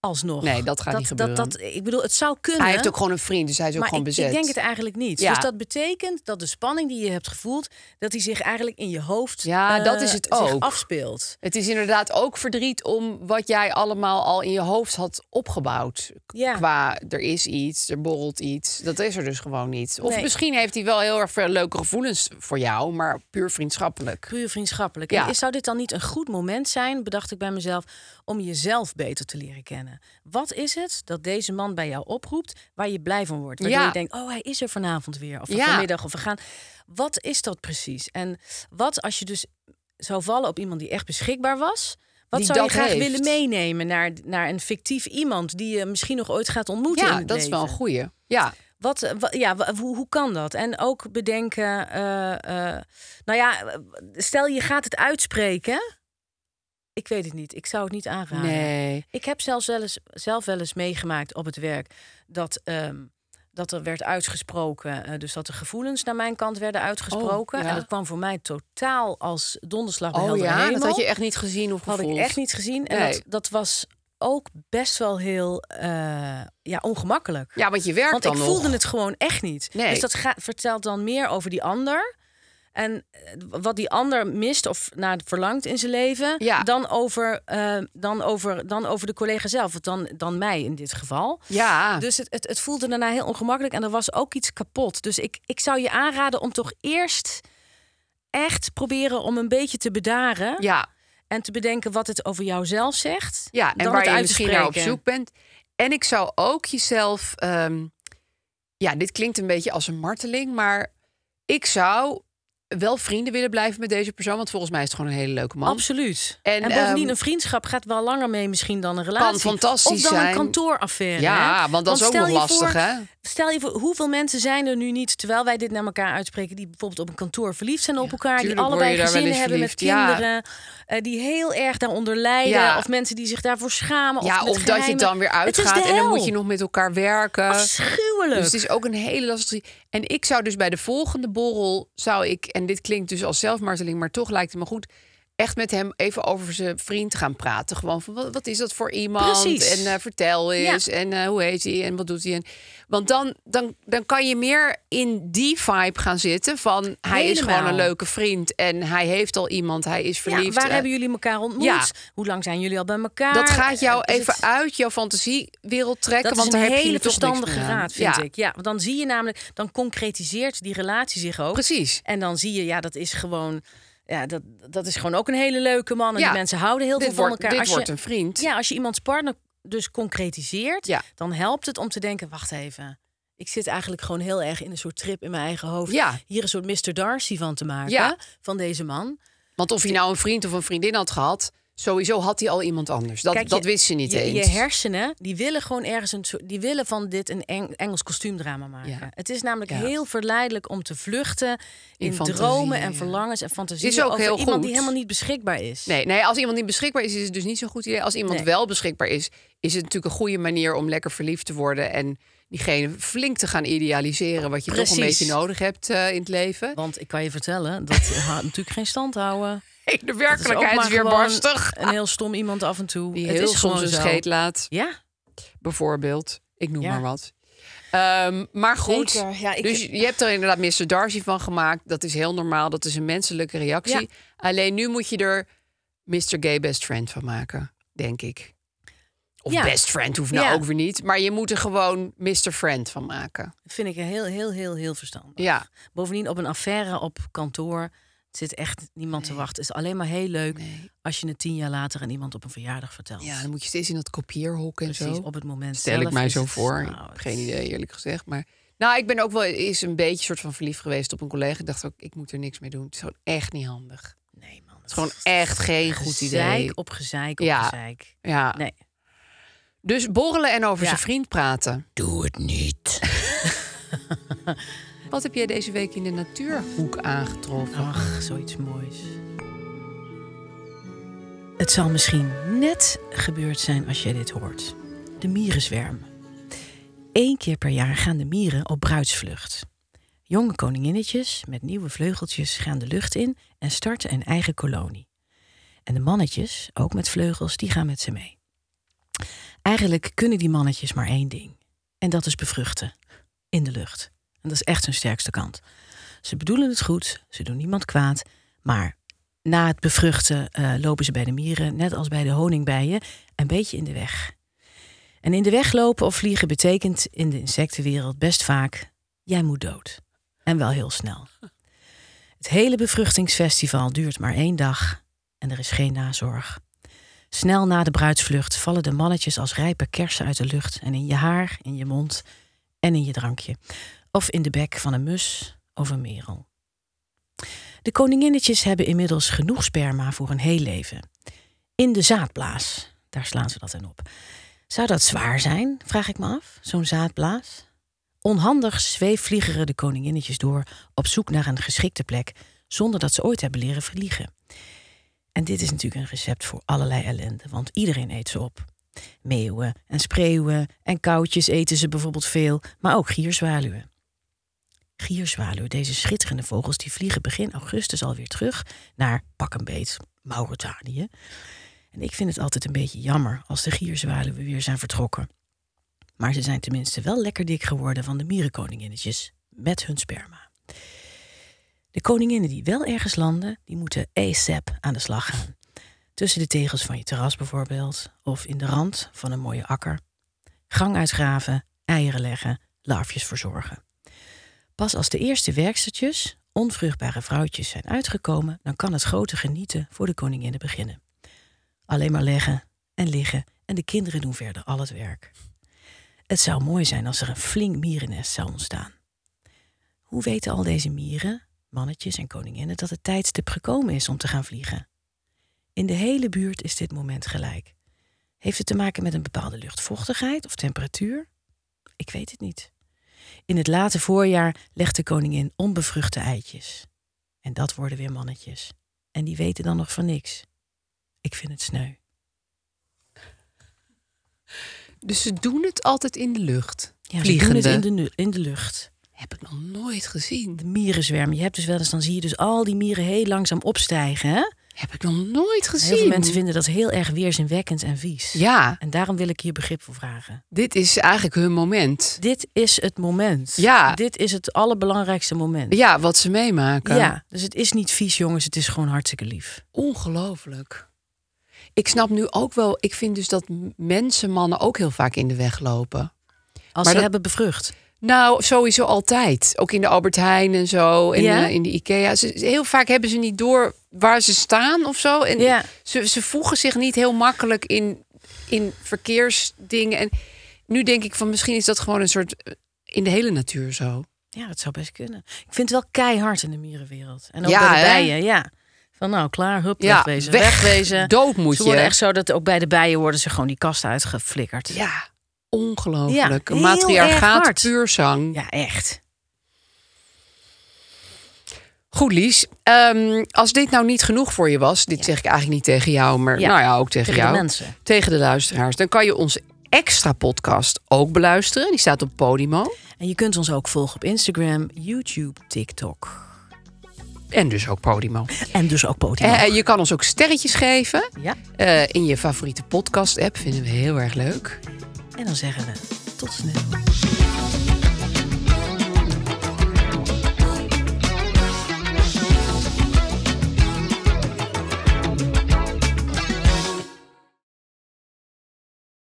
alsnog. Nee, dat gaat niet gebeuren. Dat, dat, ik bedoel, het zou kunnen. Hij heeft ook gewoon een vriend, dus hij is ook gewoon bezet. ik denk het eigenlijk niet. Ja. Dus dat betekent dat de spanning die je hebt gevoeld... dat die zich eigenlijk in je hoofd ja, dat eh, is het ook. afspeelt. Het is inderdaad ook verdriet om wat jij allemaal al in je hoofd had opgebouwd. Ja. Qua, er is iets, er borrelt iets. Dat is er dus gewoon niet. Of misschien heeft hij wel heel erg veel leuke gevoelens voor jou... maar puur vriendschappelijk. Puur vriendschappelijk. Ja. zou dit dan niet een goed moment zijn, bedacht ik bij mezelf... om jezelf beter te leren kennen? Wat is het dat deze man bij jou oproept waar je blij van wordt? waar je denkt, oh hij is er vanavond weer of vanmiddag of we gaan. Wat is dat precies? En wat als je dus zou vallen op iemand die echt beschikbaar was... Wat zou je graag willen meenemen naar, naar een fictief iemand die je misschien nog ooit gaat ontmoeten? Ja, dat is wel een goeie. Ja. Wat, eh, ja, hoe, hoe kan dat? En ook bedenken, eh, eh, nou ja, stel je gaat het uitspreken. Ik weet het niet. Ik zou het niet aanraden. Nee. Ik heb zelfs wel eens, zelf wel eens meegemaakt op het werk dat, ehm, dat er werd uitgesproken. Eh, dus dat de gevoelens naar mijn kant werden uitgesproken. Oh, en dat kwam voor mij totaal als donderslag oh, ja? Hemel. Dat had je echt niet gezien of gevoeld? Had ik echt niet gezien. En dat, dat was ook best wel heel eh, ja, ongemakkelijk. Ja, want je werkt want ik voelde het gewoon echt niet. Dus dat vertelt dan meer over die ander en eh, wat die ander mist of naar verlangt in zijn leven, ja. dan, over, uh, dan, over, dan over de collega zelf, dan, dan mij in dit geval. Ja. Dus het, het, het voelde daarna heel ongemakkelijk en er was ook iets kapot. Dus ik, ik zou je aanraden om toch eerst echt proberen om een beetje te bedaren. Ja. En te bedenken wat het over jouzelf zegt. Ja, en waar je misschien naar op zoek bent. En ik zou ook jezelf. Ehm, ja, dit klinkt een beetje als een marteling, maar ik zou wel vrienden willen blijven met deze persoon. Want volgens mij is het gewoon een hele leuke man. Absoluut. En, en bovendien, ehm, een vriendschap gaat wel langer mee misschien dan een relatie. Kan fantastisch Of dan een kantooraffaire. Ja, hè? want dat is ook nog lastig, hè? Stel je voor, hoeveel mensen zijn er nu niet, terwijl wij dit naar elkaar uitspreken... die bijvoorbeeld op een kantoor verliefd zijn op elkaar... die allebei gezinnen hebben met kinderen... Eh, die heel erg daaronder lijden. Of mensen die zich daarvoor schamen. Ja, of, dat je dan weer uitgaat en dan moet je nog met elkaar werken. Dus het is ook een hele lastige. En ik zou dus bij de volgende borrel zou ik, en dit klinkt dus als zelfmarteling, maar toch lijkt het me goed echt met hem even over zijn vriend gaan praten. Gewoon van wat, is dat voor iemand? En eh, vertel eens. En eh, hoe heet hij? En wat doet hij? En, want dan, dan, dan kan je meer in die vibe gaan zitten. Van hij is gewoon een leuke vriend. En hij heeft al iemand. Hij is verliefd. Ja, waar eh, hebben jullie elkaar ontmoet? Hoe lang zijn jullie al bij elkaar? Dat gaat jou even uit jouw fantasiewereld trekken. Dat want een hele verstandige raad, vind ik. Ja, want dan zie je namelijk, dan concretiseert die relatie zich ook. Precies. En dan zie je, ja, dat is gewoon ja, dat, dat is gewoon ook een hele leuke man. En die mensen houden heel veel van elkaar. Dit als wordt je, een vriend. Ja, als je iemands partner dus concretiseert, ja. dan helpt het om te denken: wacht even. Ik zit eigenlijk gewoon heel erg in een soort trip in mijn eigen hoofd. Ja. Hier een soort Mr. Darcy van te maken. Van deze man. Want of je nou een vriend of een vriendin had gehad, Sowieso had hij al iemand anders. Dat, dat wist ze niet eens. Je hersenen, die willen gewoon ergens een die willen van dit een Engels kostuumdrama maken. Het is namelijk heel verleidelijk om te vluchten in, dromen en verlangens en fantasieën is ook over heel iemand die helemaal niet beschikbaar is. Nee, nee, als iemand niet beschikbaar is, is het dus niet zo'n goed idee. Als iemand wel beschikbaar is, is het natuurlijk een goede manier om lekker verliefd te worden en diegene flink te gaan idealiseren wat je toch een beetje nodig hebt eh, in het leven. Want ik kan je vertellen, dat gaat [LAUGHS] natuurlijk geen stand houden. [LAUGHS] de werkelijkheid is, weer barstig. Een heel stom iemand af en toe. het is soms een scheet laat. Ja. Bijvoorbeeld. Ik noem maar wat. Ehm, maar goed, ja, ik... dus je hebt er inderdaad Mr. Darcy van gemaakt. Dat is heel normaal. Dat is een menselijke reactie. Alleen nu moet je er Mr. Gay Best Friend van maken, denk ik. Of best friend hoeft nou ook weer niet. Maar je moet er gewoon Mr. Friend van maken. vind ik heel, heel, heel, heel verstandig. Ja. Bovendien op een affaire op kantoor zit echt niemand te wachten. Het is alleen maar heel leuk als je het tien jaar later aan iemand op een verjaardag vertelt. Ja, dan moet je steeds in dat kopieerhok en zo. op het moment Stel ik mij zo voor. Nou, geen idee, eerlijk gezegd. Maar nou, ik ben ook wel eens een beetje soort van verliefd geweest op een collega. Ik dacht ook, ik moet er niks mee doen. Het is gewoon echt niet handig. Nee, man. Het is gewoon echt geen goed idee. op gezeik op ja. gezeik. Ja. Nee. Dus borrelen en over zijn vriend praten. Doe het niet. [LAUGHS] Wat heb jij deze week in de natuurhoek aangetroffen? Ach, zoiets moois. Het zal misschien net gebeurd zijn als jij dit hoort. De mierenzwerm. Eén keer per jaar gaan de mieren op bruidsvlucht. Jonge koninginnetjes met nieuwe vleugeltjes gaan de lucht in en starten een eigen kolonie. En de mannetjes, ook met vleugels, die gaan met ze mee. Eigenlijk kunnen die mannetjes maar één ding. En dat is bevruchten. In de lucht. En dat is echt hun sterkste kant. Ze bedoelen het goed, ze doen niemand kwaad, maar na het bevruchten eh, lopen ze bij de mieren, net als bij de honingbijen, een beetje in de weg. En in de weg lopen of vliegen betekent in de insectenwereld best vaak: jij moet dood. En wel heel snel. Het hele bevruchtingsfestival duurt maar één dag en er is geen nazorg. Snel na de bruidsvlucht vallen de mannetjes als rijpe kersen uit de lucht en in je haar, in je mond en in je drankje of in de bek van een mus of een merel. De koninginnetjes hebben inmiddels genoeg sperma voor een heel leven. In de zaadblaas, daar slaan ze dat in op. Zou dat zwaar zijn, vraag ik me af, zo'n zaadblaas? Onhandig zweefvliegeren de koninginnetjes door op zoek naar een geschikte plek, zonder dat ze ooit hebben leren vliegen. En dit is natuurlijk een recept voor allerlei ellende, want iedereen eet ze op. Meeuwen en spreeuwen en koudjes eten ze bijvoorbeeld veel, maar ook gierzwaluwen gierzwaluw. Deze schitterende vogels die vliegen begin augustus alweer terug naar pak beet Mauritanië. En ik vind het altijd een beetje jammer als de gierzwaluwen weer zijn vertrokken. Maar ze zijn tenminste wel lekker dik geworden van de mierenkoninginnetjes met hun sperma. De koninginnen die wel ergens landen, die moeten ASAP aan de slag gaan. Tussen de tegels van je terras bijvoorbeeld, of in de rand van een mooie akker. Gang uitgraven, eieren leggen, larfjes verzorgen. Pas als de eerste werkstertjes, onvruchtbare vrouwtjes, zijn uitgekomen, dan kan het grote genieten voor de koninginnen beginnen. Alleen maar leggen en liggen en de kinderen doen verder al het werk. Het zou mooi zijn als er een flink mierennest zou ontstaan. Hoe weten al deze mieren, mannetjes en koninginnen dat het tijdstip gekomen is om te gaan vliegen? In de hele buurt is dit moment gelijk. Heeft het te maken met een bepaalde luchtvochtigheid of temperatuur? Ik weet het niet. In het late voorjaar legt de koningin onbevruchte eitjes. En dat worden weer mannetjes. En die weten dan nog van niks. Ik vind het sneu. Dus ze doen het altijd in de lucht. Ja, Vliegende. ze doen het in de, in de lucht. Heb ik nog nooit gezien. De mierenzwerm. Je hebt dus wel eens, dan zie je dus al die mieren heel langzaam opstijgen. Hè? Heb ik nog nooit gezien. Heel veel mensen vinden dat heel erg weerzinwekkend en vies. Ja. En daarom wil ik hier begrip voor vragen. Dit is eigenlijk hun moment. Dit is het moment. Ja. Dit is het allerbelangrijkste moment. Ja, wat ze meemaken. Ja, dus het is niet vies, jongens. Het is gewoon hartstikke lief. Ongelooflijk. Ik snap nu ook wel, ik vind dus dat mensen mannen ook heel vaak in de weg lopen. Als maar ze hebben bevrucht. Nou, sowieso altijd. Ook in de Albert Heijn en zo. En ja? Eh, in de IKEA. Ze, heel vaak hebben ze niet door waar ze staan of zo. En ja. ze, ze voegen zich niet heel makkelijk in, in verkeersdingen. En nu denk ik van misschien is dat gewoon een soort eh, in de hele natuur zo. Ja, dat zou best kunnen. Ik vind het wel keihard in de mierenwereld. En ook bij de bijen, ja. Van nou, klaar, hup, ja, wegwezen, wegwezen. Dood moet ze worden echt zo dat ook bij de bijen worden ze gewoon die kast uitgeflikkerd. Ja, ongelooflijk. Ja, een matriarchaat puur zang. Ja, echt. Goed, Lies. Ehm, als dit nou niet genoeg voor je was, dit zeg ik eigenlijk niet tegen jou, maar nou ja, ook tegen, tegen jou. De mensen. Tegen de luisteraars. Dan kan je onze extra podcast ook beluisteren. Die staat op Podimo. En je kunt ons ook volgen op Instagram, YouTube, TikTok. En dus ook Podimo. En dus ook Podimo. En eh, eh, je kan ons ook sterretjes geven ja. Eh, in je favoriete podcast-app. Vinden we heel erg leuk. En dan zeggen we tot snel.